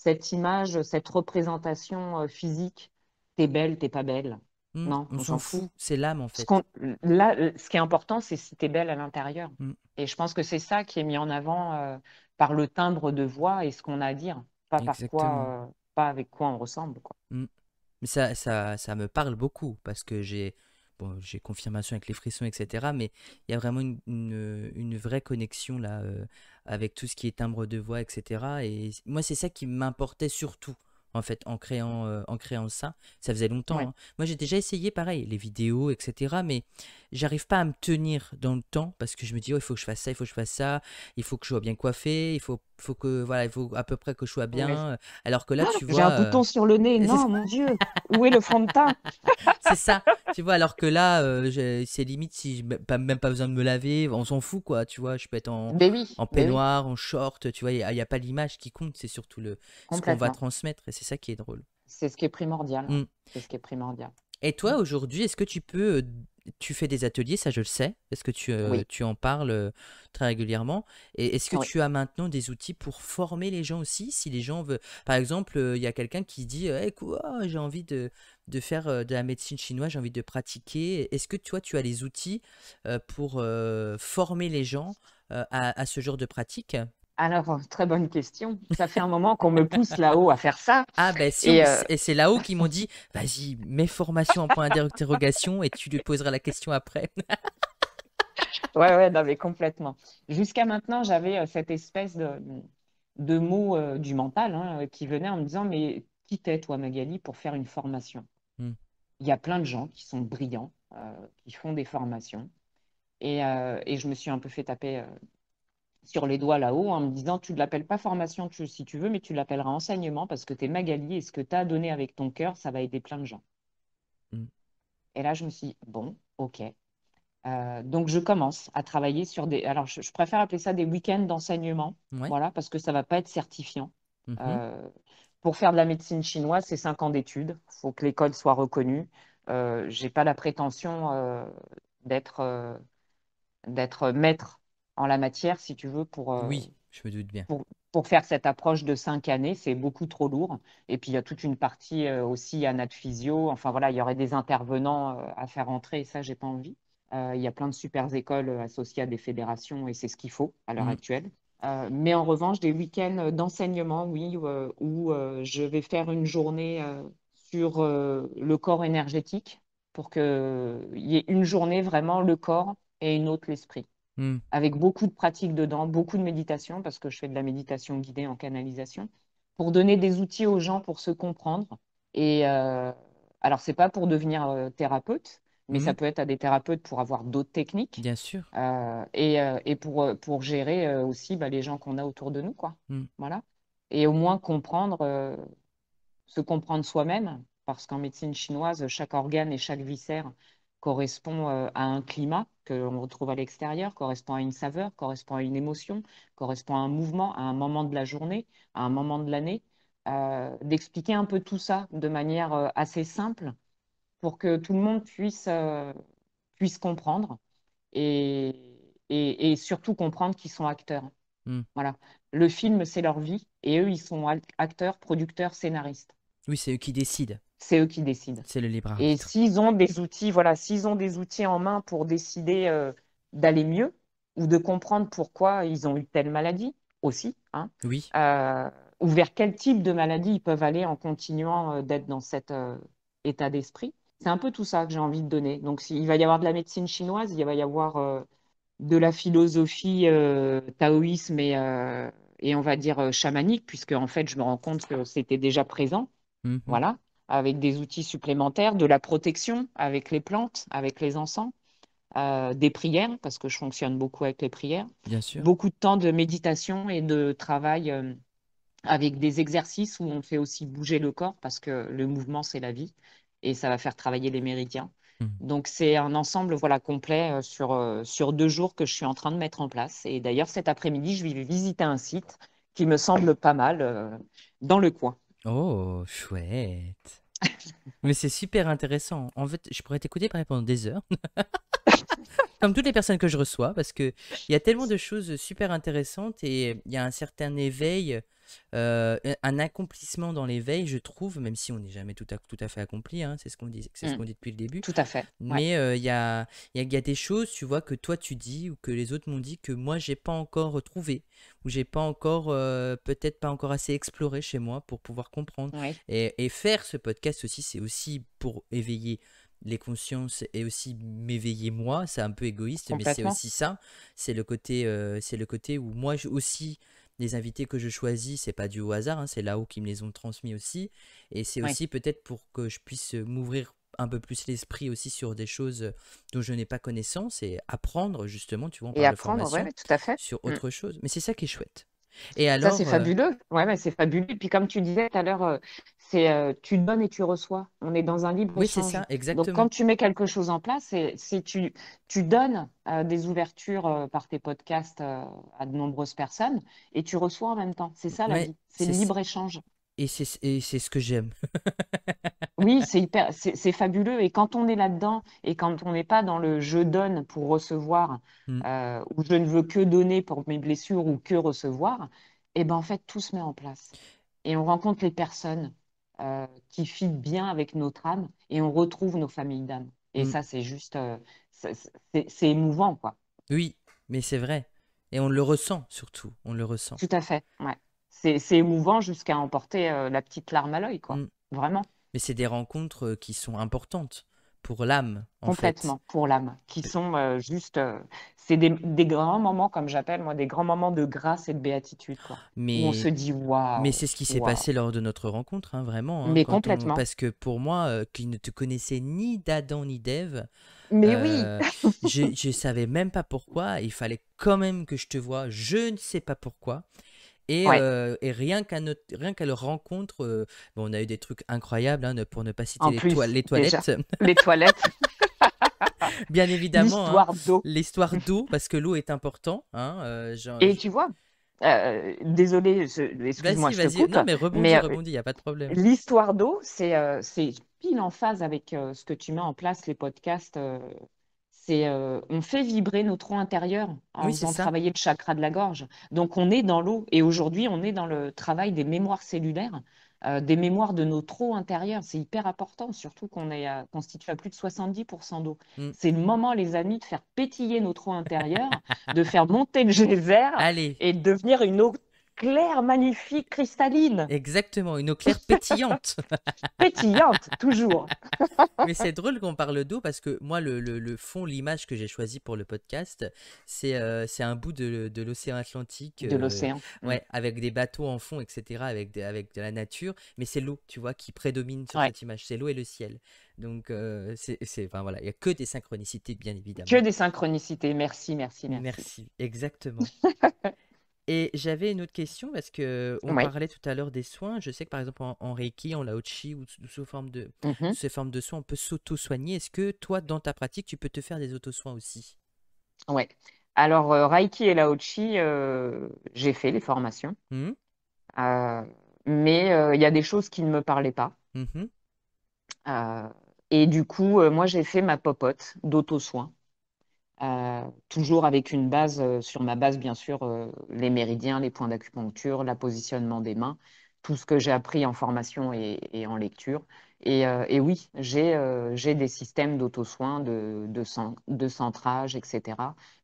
cette image, cette représentation euh, physique, t'es belle, t'es pas belle. Mmh, non, on, s'en fout. C'est l'âme en fait. Ce là, euh, ce qui est important, c'est si t'es belle à l'intérieur. Mmh. Et je pense que c'est ça qui est mis en avant euh, par le timbre de voix et ce qu'on a à dire, pas par quoi, pas avec quoi on ressemble. Mmh. ça, ça, ça me parle beaucoup parce que j'ai j'ai confirmation avec les frissons, etc. Mais il y a vraiment une, vraie connexion là euh, avec tout ce qui est timbre de voix, etc. Et moi, c'est ça qui m'importait surtout. En fait, en créant, euh, en créant ça, ça faisait longtemps. Hein. Moi, j'ai déjà essayé, pareil, les vidéos, etc. Mais j'arrive pas à me tenir dans le temps parce que je me dis, oh, il faut que je fasse ça, il faut que je fasse ça, il faut que je sois bien coiffé, il faut faut que voilà, il faut à peu près que je sois bien. Euh, alors que là, ah, tu vois, j'ai un euh, bouton sur le nez. Non, mon Dieu, où est le fond de teint C'est ça, tu vois. Alors que là, euh, c'est limite si pas même pas besoin de me laver, on s'en fout quoi, tu vois. Je peux être en, ben en ben peignoir, en short, tu vois. Il n'y a, pas l'image qui compte, c'est surtout le ce qu'on va transmettre et c'est ça qui est drôle. C'est ce qui est primordial. Mm. C'est ce qui est primordial. Et toi, aujourd'hui, est-ce que tu peux tu fais des ateliers, ça je le sais, parce que euh, tu, en parles euh, très régulièrement. Et est-ce que tu as maintenant des outils pour former les gens aussi Si les gens veulent. Par exemple, euh, il y a quelqu'un qui dit «Eh, j'ai envie de, faire de la médecine chinoise, j'ai envie de pratiquer. Est-ce que toi, tu as les outils pour former les gens à, à, ce genre de pratique alors, euh, très bonne question. Ça fait un moment qu'on me pousse là-haut à faire ça. Ah, ben, euh, et, c'est là-haut qui m'ont dit vas-y, mets formation en point d'interrogation et tu lui poseras la question après. ouais, ouais, non, mais complètement. Jusqu'à maintenant, j'avais euh, cette espèce de, de mot du mental hein, qui venait en me disant mais qui t'es, toi, Magali, pour faire une formation hmm. Il y a plein de gens qui sont brillants, qui font des formations. Et, je me suis un peu fait taper sur les doigts là-haut en me disant tu ne l'appelles pas formation tu, si tu veux, mais tu l'appelleras enseignement parce que tu es Magali et ce que tu as donné avec ton cœur, ça va aider plein de gens. Mm. Et là, je me suis dit, bon, ok. Euh, donc, je commence à travailler sur des. Alors, je, préfère appeler ça des week-ends d'enseignement, voilà, parce que ça ne va pas être certifiant. Mm-hmm. Euh, pour faire de la médecine chinoise, c'est cinq ans d'études. Il faut que l'école soit reconnue. Euh, je n'ai pas la prétention euh, d'être d'être maître en la matière, si tu veux, pour, euh, oui, je me bien. Pour, faire cette approche de cinq années. C'est beaucoup trop lourd. Et puis, il y a toute une partie euh, aussi à physio. Enfin, voilà, il y aurait des intervenants euh, à faire entrer et ça, j'ai pas envie. il y a plein de super écoles associées à des fédérations et c'est ce qu'il faut à l'heure mmh. actuelle. mais en revanche, des week-ends d'enseignement, oui, où, où je vais faire une journée sur le corps énergétique pour qu'il y ait une journée vraiment le corps et une autre l'esprit. Hmm. avec beaucoup de pratiques dedans, beaucoup de méditation, parce que je fais de la méditation guidée en canalisation, pour donner des outils aux gens pour se comprendre. Et euh, alors, c'est pas pour devenir euh, thérapeute, mais ça hmm. peut être à des thérapeutes pour avoir d'autres techniques. Bien sûr. Euh, et, euh, et pour, pour gérer aussi bah, les gens qu'on a autour de nous, quoi. Hmm. Voilà. Et au moins comprendre, se comprendre soi-même, parce qu'en médecine chinoise, chaque organe et chaque viscère correspond euh, à un climat que l'on retrouve à l'extérieur, correspond à une saveur, correspond à une émotion, correspond à un mouvement, à un moment de la journée, à un moment de l'année. Euh, d'expliquer un peu tout ça de manière euh, assez simple pour que tout le monde puisse, puisse comprendre et, et, surtout comprendre qu'ils sont acteurs. Hmm. Voilà. Le film, c'est leur vie et eux, ils sont acteurs, producteurs, scénaristes. Oui, c'est eux qui décident c'est eux qui décident. C'est le libre arbitre. Et s'ils ont des outils, voilà, s'ils ont des outils en main pour décider euh, d'aller mieux ou de comprendre pourquoi ils ont eu telle maladie aussi, hein, oui. Euh, ou vers quel type de maladie ils peuvent aller en continuant euh, d'être dans cet état d'esprit. C'est un peu tout ça que j'ai envie de donner. Donc, il va y avoir de la médecine chinoise, il va y avoir de la philosophie taoïsme et, et, on va dire chamanique, puisque en fait, je me rends compte que c'était déjà présent. Mmh, mmh. Voilà avec des outils supplémentaires, de la protection avec les plantes, avec les encens, euh, des prières, parce que je fonctionne beaucoup avec les prières. Bien sûr. Beaucoup de temps de méditation et de travail euh, avec des exercices où on fait aussi bouger le corps, parce que le mouvement, c'est la vie, et ça va faire travailler les méridiens. Mmh. Donc c'est un ensemble voilà complet euh, sur, sur deux jours que je suis en train de mettre en place. Et d'ailleurs cet après-midi, je vais visiter un site qui me semble pas mal dans le coin. Oh, chouette. Mais c'est super intéressant. En fait, je pourrais t'écouter pendant des heures. Comme toutes les personnes que je reçois, parce qu'il y a tellement de choses super intéressantes et il y a un certain éveil euh, un accomplissement dans l'éveil, je trouve, même si on n'est jamais tout à, tout à fait accompli, hein, c'est ce qu'on dit, c'est ce mm. qu'on dit depuis le début. Tout à fait. Mais euh, il y, a, y, y, a, des choses, tu vois, que toi tu dis ou que les autres m'ont dit que moi j'ai pas encore trouvé ou j'ai pas encore, euh, peut-être pas encore assez exploré chez moi pour pouvoir comprendre. Et, et faire ce podcast aussi, c'est aussi pour éveiller les consciences et aussi m'éveiller moi, c'est un peu égoïste, mais c'est aussi ça. C'est le côté, c'est le côté où moi je, aussi les invités que je choisis, c'est pas du au hasard, hein, c'est là-haut qui me les ont transmis aussi. Et c'est aussi peut-être pour que je puisse euh, m'ouvrir un peu plus l'esprit aussi sur des choses euh, dont je n'ai pas connaissance et apprendre justement, tu vois, et apprendre, tout à fait. sur mm. autre chose. Mais c'est ça qui est chouette ça, c'est euh, fabuleux. Ouais, mais c'est fabuleux. Puis comme tu disais tout à l'heure, euh, c'est euh, tu donnes et tu reçois. On est dans un libre échange. Oui, c'est ça, exactement. Donc quand tu mets quelque chose en place, c'est tu, tu donnes des ouvertures par tes podcasts à de nombreuses personnes et tu reçois en même temps. C'est ça la vie. C'est libre échange et c'est ce que j'aime. oui, c'est fabuleux. Et quand on est là-dedans et quand on n'est pas dans le je donne pour recevoir mm. euh, ou je ne veux que donner pour mes blessures ou que recevoir, et eh ben en fait tout se met en place. Et on rencontre les personnes euh, qui fitent bien avec notre âme et on retrouve nos familles d'âme. Et mm. ça, c'est juste, euh, c'est émouvant quoi. Oui, mais c'est vrai. Et on le ressent surtout, on le ressent. Tout à fait, ouais c'est émouvant jusqu'à emporter euh, la petite larme à l'œil, quoi. Mm. Vraiment. Mais c'est des rencontres euh, qui sont importantes pour l'âme. Complètement, fait. pour l'âme, qui sont euh, juste. c'est des, grands moments, comme j'appelle moi, des grands moments de grâce et de béatitude. Quoi, on se dit waouh. Mais c'est ce qui s'est passé lors de notre rencontre, hein, vraiment. Hein, mais complètement. parce que pour moi, qui ne te connaissais ni d'Adam ni d'Ève. Mais oui Je ne savais même pas pourquoi. Il fallait quand même que je te vois. Je ne sais pas pourquoi. Et, rien qu'à leur rencontre, on a eu des trucs incroyables, hein, pour ne pas citer les, toilettes. les toilettes. Bien évidemment. Hein, l'histoire d'eau. L'histoire d'eau, parce que l'eau est importante. Hein, et tu vois, désolé, excuse-moi, je te coupe. Non, mais rebondis, rebondis, il n'y a pas de problème. L'histoire d'eau, c'est pile en phase avec ce que tu mets en place, les podcasts euh, on fait vibrer nos trous intérieurs en travaillant faisant travailler le chakra de la gorge. Donc on est dans l'eau et aujourd'hui on est dans le travail des mémoires cellulaires, euh, des mémoires de nos trous intérieurs. C'est hyper important, surtout qu'on est constitué à plus de 70% d'eau. Mm. C'est le moment, les amis, de faire pétiller nos trous intérieurs, de faire monter le geyser et de devenir une eau claire, magnifique, cristalline. Exactement, une eau claire pétillante. pétillante, toujours. Mais c'est drôle qu'on parle d'eau parce que moi, le, fond, l'image que j'ai choisie pour le podcast, c'est euh, un bout de, l'océan Atlantique. De euh, l'océan. Ouais, mm. avec des bateaux en fond, etc., avec de, la nature. Mais c'est l'eau, tu vois, qui prédomine sur cette image. C'est l'eau et le ciel. Donc, euh, enfin, voilà, il n'y a que des synchronicités, bien évidemment. Que des synchronicités, merci, merci, merci. Merci, exactement. Et j'avais une autre question parce que on parlait tout à l'heure des soins. Je sais que par exemple en, Reiki, en Lao ou sous, forme de mmh de soins, on peut s'auto-soigner. Est-ce que toi, dans ta pratique, tu peux te faire des auto-soins aussi Ouais. Alors euh, Reiki et Lao euh, j'ai fait les formations, mmh. euh, mais il y a des choses qui ne me parlaient pas. Mmh et du coup, moi, j'ai fait ma popote d'auto-soins. Euh, toujours avec une base, euh, sur ma base, bien sûr, euh, les méridiens, les points d'acupuncture, la positionnement des mains, tout ce que j'ai appris en formation et, en lecture. Et, oui, j'ai des systèmes d'auto-soins, de, de, centrage, etc.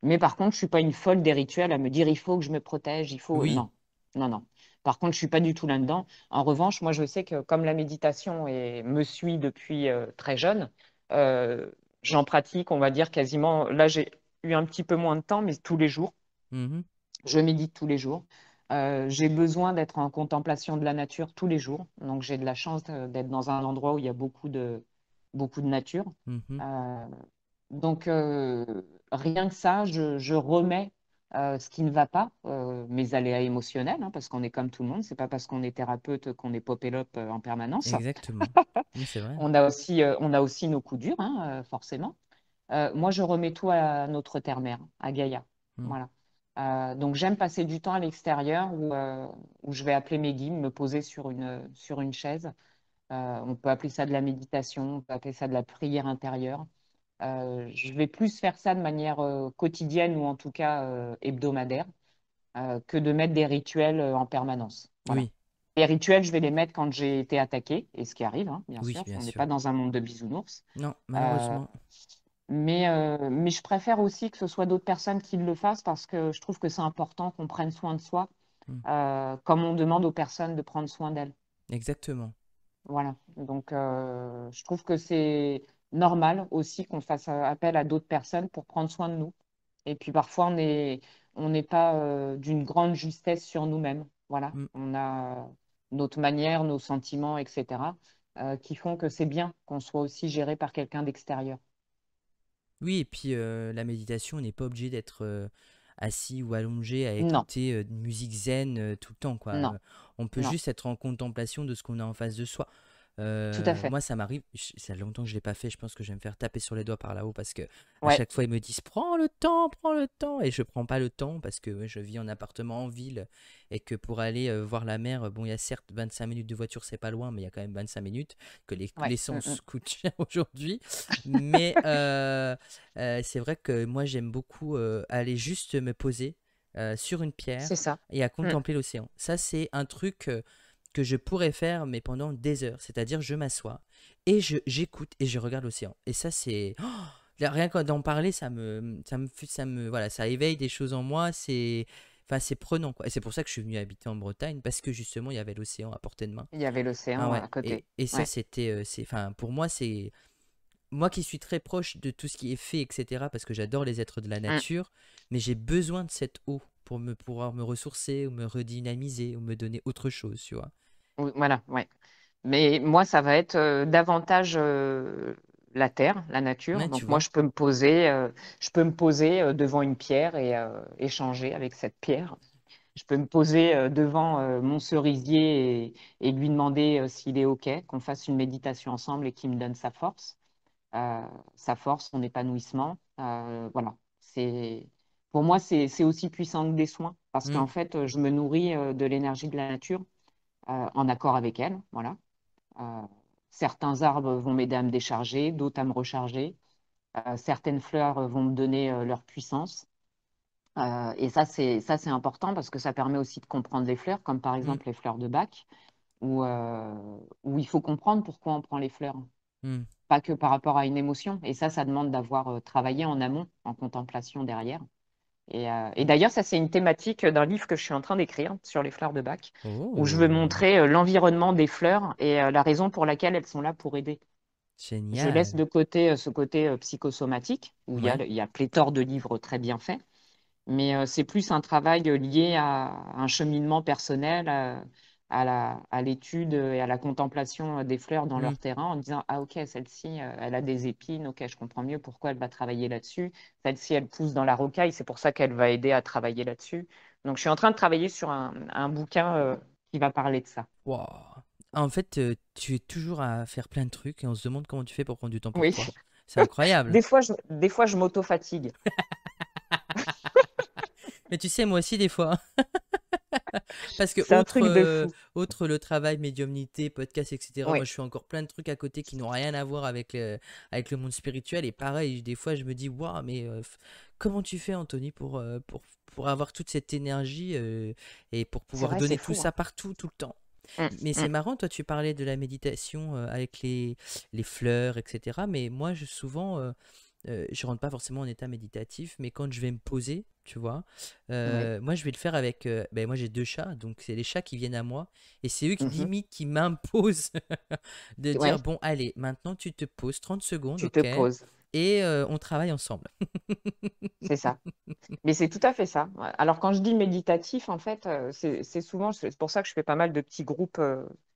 Mais par contre, je ne suis pas une folle des rituels à me dire il faut que je me protège, il faut. Non, non, non. Par contre, je ne suis pas du tout là-dedans. En revanche, moi, je sais que comme la méditation me suit depuis très jeune, j'en pratique, on va dire quasiment. Là, j'ai eu un petit peu moins de temps, mais tous les jours. Mmh je médite tous les jours. Euh, j'ai besoin d'être en contemplation de la nature tous les jours. Donc, j'ai de la chance d'être dans un endroit où il y a beaucoup de, beaucoup de nature. Mmh euh, donc, euh, rien que ça, je remets euh, ce qui ne va pas, euh, mes aléas émotionnels, hein, parce qu'on est comme tout le monde, c'est pas parce qu'on est thérapeute qu'on est popélope euh, en permanence. Exactement. on, a aussi, on a aussi nos coups durs, hein, forcément. moi, je remets tout à notre terre-mère, à Gaïa. Hmm. Voilà. donc, j'aime passer du temps à l'extérieur où, je vais appeler mes guides, me poser sur une, sur une chaise. on peut appeler ça de la méditation, on peut appeler ça de la prière intérieure. Euh, je vais plus faire ça de manière euh, quotidienne ou en tout cas euh, hebdomadaire que de mettre des rituels en permanence. Oui. Les rituels, je vais les mettre quand j'ai été attaqué, et ce qui arrive, hein, bien sûr. on n'est pas dans un monde de bisounours. Non, malheureusement. mais, je préfère aussi que ce soit d'autres personnes qui le fassent parce que je trouve que c'est important qu'on prenne soin de soi, hmm. comme on demande aux personnes de prendre soin d'elles. Exactement. Voilà. Donc, je trouve que c'est normal aussi qu'on fasse euh, appel à d'autres personnes pour prendre soin de nous. Et puis parfois, on n'est on n'est pas euh, d'une grande justesse sur nous-mêmes. Voilà, mm. on a notre manière, nos sentiments, etc., euh, qui font que c'est bien qu'on soit aussi géré par quelqu'un d'extérieur. Oui, et puis la méditation n'est pas obligé d'être assis ou allongé à écouter de musique zen tout le temps. Quoi. on peut juste être en contemplation de ce qu'on a en face de soi à euh, fait. Moi, ça m'arrive, ça fait longtemps que je ne l'ai pas fait, je pense que je vais me faire taper sur les doigts par là-haut parce que à chaque fois, ils me disent prends le temps, prends le temps. Et je prends pas le temps parce que je vis en appartement en ville et que pour aller euh, voir la mer, bon, il y a certes 25 minutes de voiture, c'est pas loin, mais il y a quand même 25 minutes que les, mmh, l'essence mmh. coûte cher aujourd'hui. mais euh, c'est vrai que moi, j'aime beaucoup aller juste me poser sur une pierre et à mmh. contempler l'océan. Ça, c'est un truc que je pourrais faire, mais pendant des heures. C'est-à-dire, je m'assois et j'écoute et je regarde l'océan. Et ça, c'est rien qu'en d'en parler, ça me, ça me, ça me, voilà, ça éveille des choses en moi. C'est Enfin, c'est prenant, quoi. Et c'est pour ça que je suis venu habiter en Bretagne, parce que justement, il y avait l'océan à portée de main. Il y avait l'océan ah à côté. Et, ça, c'était, euh, c'est, enfin, pour moi, c'est, moi qui suis très proche de tout ce qui est fait, etc., parce que j'adore les êtres de la mm. nature, mais j'ai besoin de cette eau pour me pouvoir me ressourcer ou me redynamiser ou me donner autre chose, tu vois. Voilà, ouais. Mais moi, ça va être euh, davantage euh, la terre, la nature. Donc moi, je peux me poser, euh, je peux me poser devant une pierre et échanger avec cette pierre. Je peux me poser devant mon cerisier et, lui demander s'il est OK, qu'on fasse une méditation ensemble et qu'il me donne sa force, sa force, son épanouissement. voilà, c'est pour moi, c'est aussi puissant que des soins, parce qu'en mm. fait, je me nourris euh, de l'énergie de la nature euh, en accord avec elle. Voilà. Euh, certains arbres vont m'aider à me décharger, d'autres à me recharger. certaines fleurs vont me donner leur puissance. et ça, c'est important parce que ça permet aussi de comprendre les fleurs, comme par mm. exemple les fleurs de bac, où, où, il faut comprendre pourquoi on prend les fleurs. Mm. Pas que par rapport à une émotion. Et ça, ça demande d'avoir travaillé en amont, en contemplation derrière. Euh, et, d'ailleurs, ça, c'est une thématique d'un livre que je suis en train d'écrire sur les fleurs de bac, où je veux oh. montrer euh, l'environnement des fleurs et euh, la raison pour laquelle elles sont là pour aider. Génial. Je laisse de côté ce côté psychosomatique, où il y, a pléthore de livres très bien faits, mais c'est plus un travail lié à un cheminement personnel à l'étude à et à la contemplation euh, des fleurs dans leur terrain en disant ah ok celle-ci euh, elle a des épines ok je comprends mieux pourquoi elle va travailler là-dessus celle-ci elle pousse dans la rocaille c'est pour ça qu'elle va aider à travailler là-dessus donc je suis en train de travailler sur un, un bouquin euh, qui va parler de ça en fait tu es toujours à faire plein de trucs et on se demande comment tu fais pour prendre du temps pour oui. c'est incroyable des fois je, des fois je m'auto fatigue mais tu sais moi aussi des fois Parce que autre, euh, le travail, médiumnité, podcast, etc., moi je suis encore plein de trucs à côté qui n'ont rien à voir avec le, avec le monde spirituel. Et pareil, des fois je me dis, waouh, mais euh, comment tu fais, Anthony, euh, pour, pour, avoir toute cette énergie et pour pouvoir donner tout ça hein. partout, tout le temps mmh, mais mmh. c'est marrant, toi tu parlais de la méditation avec les, les fleurs, etc. Mais moi, je, souvent, je euh, je rentre pas forcément en état méditatif, mais quand je vais me poser, tu vois, euh, moi je vais le faire avec. Euh, ben moi j'ai deux chats, donc c'est les chats qui viennent à moi et c'est eux qui mmh qui m'imposent de dire bon allez maintenant tu te poses 30 secondes. Et on travaille ensemble. c'est ça. Mais c'est tout à fait ça. Alors quand je dis méditatif, en fait, c'est souvent, c'est pour ça que je fais pas mal de petits groupes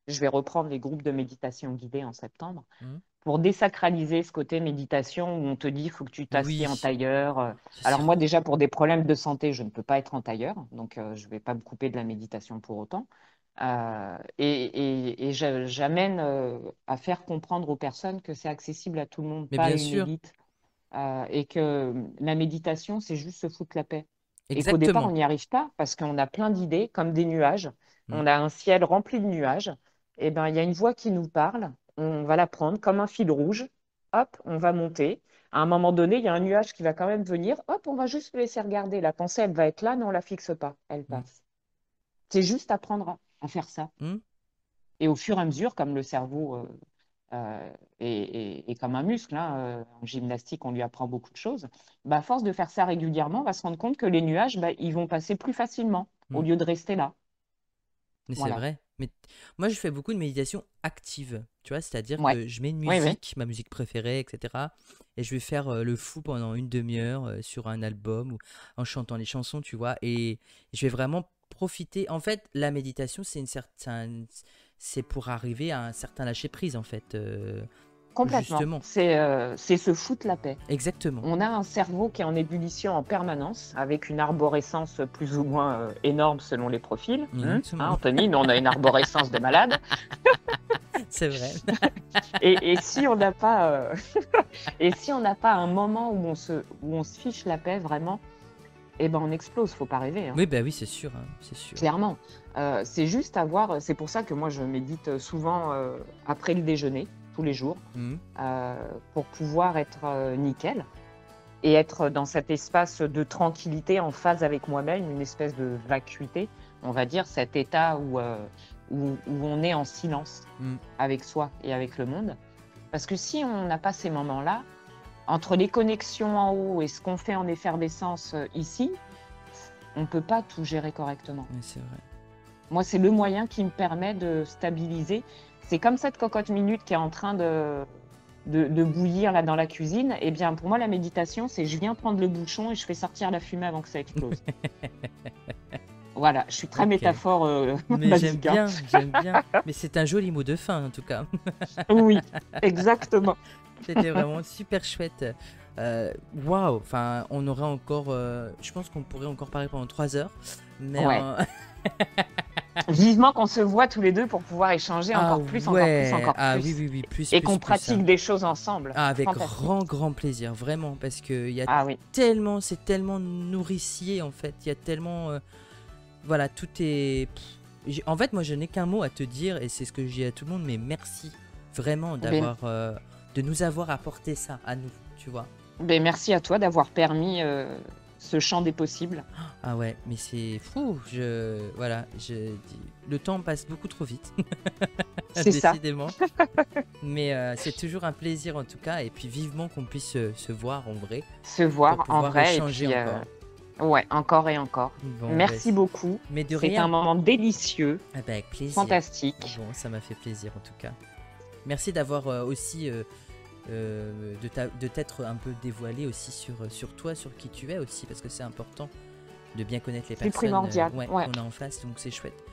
je vais reprendre les groupes de méditation guidée en septembre, mmh. pour désacraliser ce côté méditation où on te dit faut que tu t'assieds en tailleur. Alors moi déjà pour des problèmes de santé, je ne peux pas être en tailleur, donc euh, je ne vais pas me couper de la méditation pour autant. Euh, et, j'amène euh, à faire comprendre aux personnes que c'est accessible à tout le monde, pas à une élite. et que mm, la méditation, c'est juste se foutre la paix. Et qu'au départ, on n'y arrive pas parce qu'on a plein d'idées comme des nuages. Mmh. On a un ciel rempli de nuages. Eh ben, il y a une voix qui nous parle, on va la prendre comme un fil rouge, hop, on va monter. À un moment donné, il y a un nuage qui va quand même venir, hop, on va juste le laisser regarder. La pensée, elle va être là, mais on ne la fixe pas, elle hmm. passe. C'est juste apprendre à faire ça. Hmm. Et au fur et à mesure, comme le cerveau euh, euh, est comme un muscle, hein, euh, en gymnastique, on lui apprend beaucoup de choses, bah, à force de faire ça régulièrement, on va se rendre compte que les nuages, bah, ils vont passer plus facilement au hmm. lieu de rester là. Mais c'est vrai. Mais moi, je fais beaucoup de méditation active, tu vois, c'est-à-dire que je mets une musique, ma musique préférée, etc. Et je vais faire euh, le fou pendant une demi-heure euh, sur un album en chantant les chansons, tu vois. Et je vais vraiment profiter. En fait, la méditation, c'est une certaine, c'est pour arriver à un certain lâcher prise, en fait. Euh, Complètement. Euh, c'est se foutre la paix. Exactement. On a un cerveau qui est en ébullition en permanence, avec une arborescence plus ou moins euh, énorme selon les profils. Mhm. Hein, hein, Anthony, nous, on a une arborescence de malade. C'est vrai. et, si on n'a pas, euh, et si on n'a pas un moment où on se, où on se fiche la paix vraiment, eh ben on explose, faut pas rêver. Hein. Oui, ben oui, c'est sûr, c'est sûr. Clairement, c'est juste avoir. C'est pour ça que moi je médite souvent après le déjeuner tous les jours mhm. euh, pour pouvoir être euh, nickel et être dans cet espace de tranquillité en phase avec moi-même, une espèce de vacuité, on va dire, cet état où, euh, où, on est en silence mhm. avec soi et avec le monde. Parce que si on n'a pas ces moments-là, entre les connexions en haut et ce qu'on fait en effervescence ici, on ne peut pas tout gérer correctement. Moi, c'est le moyen qui me permet de stabiliser c'est comme cette cocotte minute qui est en train de, de, bouillir là dans la cuisine. Et eh bien, pour moi, la méditation, c'est je viens prendre le bouchon et je fais sortir la fumée avant que ça explose. voilà, je suis très métaphore. Euh, mais j'aime hein. bien, j'aime bien. Mais c'est un joli mot de fin en tout cas. oui, exactement. C'était vraiment super chouette. Euh, waouh, enfin, on aurait encore. Euh, je pense qu'on pourrait encore parler pendant trois heures. Mais Vivement qu'on se voit tous les deux pour pouvoir échanger encore ah plus, encore plus, encore ah, plus. Oui, oui, oui, plus et qu'on pratique hein. des choses ensemble. Ah, avec grand, grand plaisir, vraiment, parce que y a ah tellement, c'est tellement nourricier en fait. Il y a tellement, euh, voilà, tout est. En fait, moi, je n'ai qu'un mot à te dire, et c'est ce que je dis à tout le monde, mais merci vraiment ben. d'avoir, euh, de nous avoir apporté ça à nous, tu vois. Ben, merci à toi d'avoir permis. Euh, ce champ des possibles. Ah ouais, mais c'est fou. Je, voilà, je, le temps passe beaucoup trop vite. C'est Décidément. mais euh, c'est toujours un plaisir en tout cas. Et puis vivement qu'on puisse se, voir en vrai. Se voir en vrai. Et puis, euh, encore. ouais, encore et encore. Bah, Merci beaucoup. Mais de C'est un moment délicieux. Ah bah, avec plaisir. Fantastique. Bon, ça m'a fait plaisir en tout cas. Merci d'avoir euh, aussi euh, de t'être un peu dévoilé aussi sur, euh, sur toi, sur qui tu es aussi, parce que c'est important de bien connaître les personnes primordial, euh, qu'on a en face, donc c'est chouette.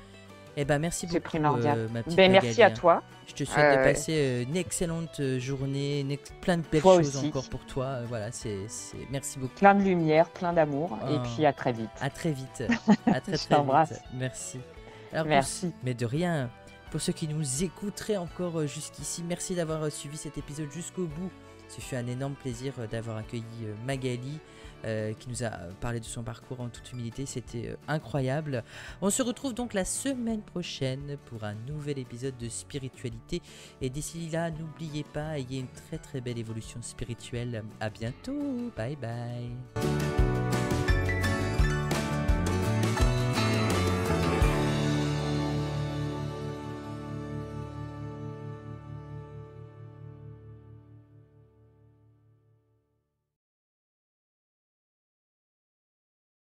et eh ben merci beaucoup, primordial. ben, Merci à toi. Hein. Je te souhaite de passer une excellente journée, plein de belles choses encore pour toi. Voilà, c'est merci beaucoup. Plein de lumière, plein d'amour, et oh. puis à très vite. À très vite. À très, je très Merci. Alors, merci. Mais de rien. Pour ceux qui nous écouteraient encore euh, jusqu'ici, merci d'avoir euh, suivi cet épisode jusqu'au bout. Ce fut un énorme plaisir euh, d'avoir accueilli Magali qui nous a parlé de son parcours en toute humilité. C'était incroyable. On se retrouve donc la semaine prochaine pour un nouvel épisode de spiritualité. Et d'ici là, n'oubliez pas, ayez une très très belle évolution spirituelle. À bientôt. Bye bye.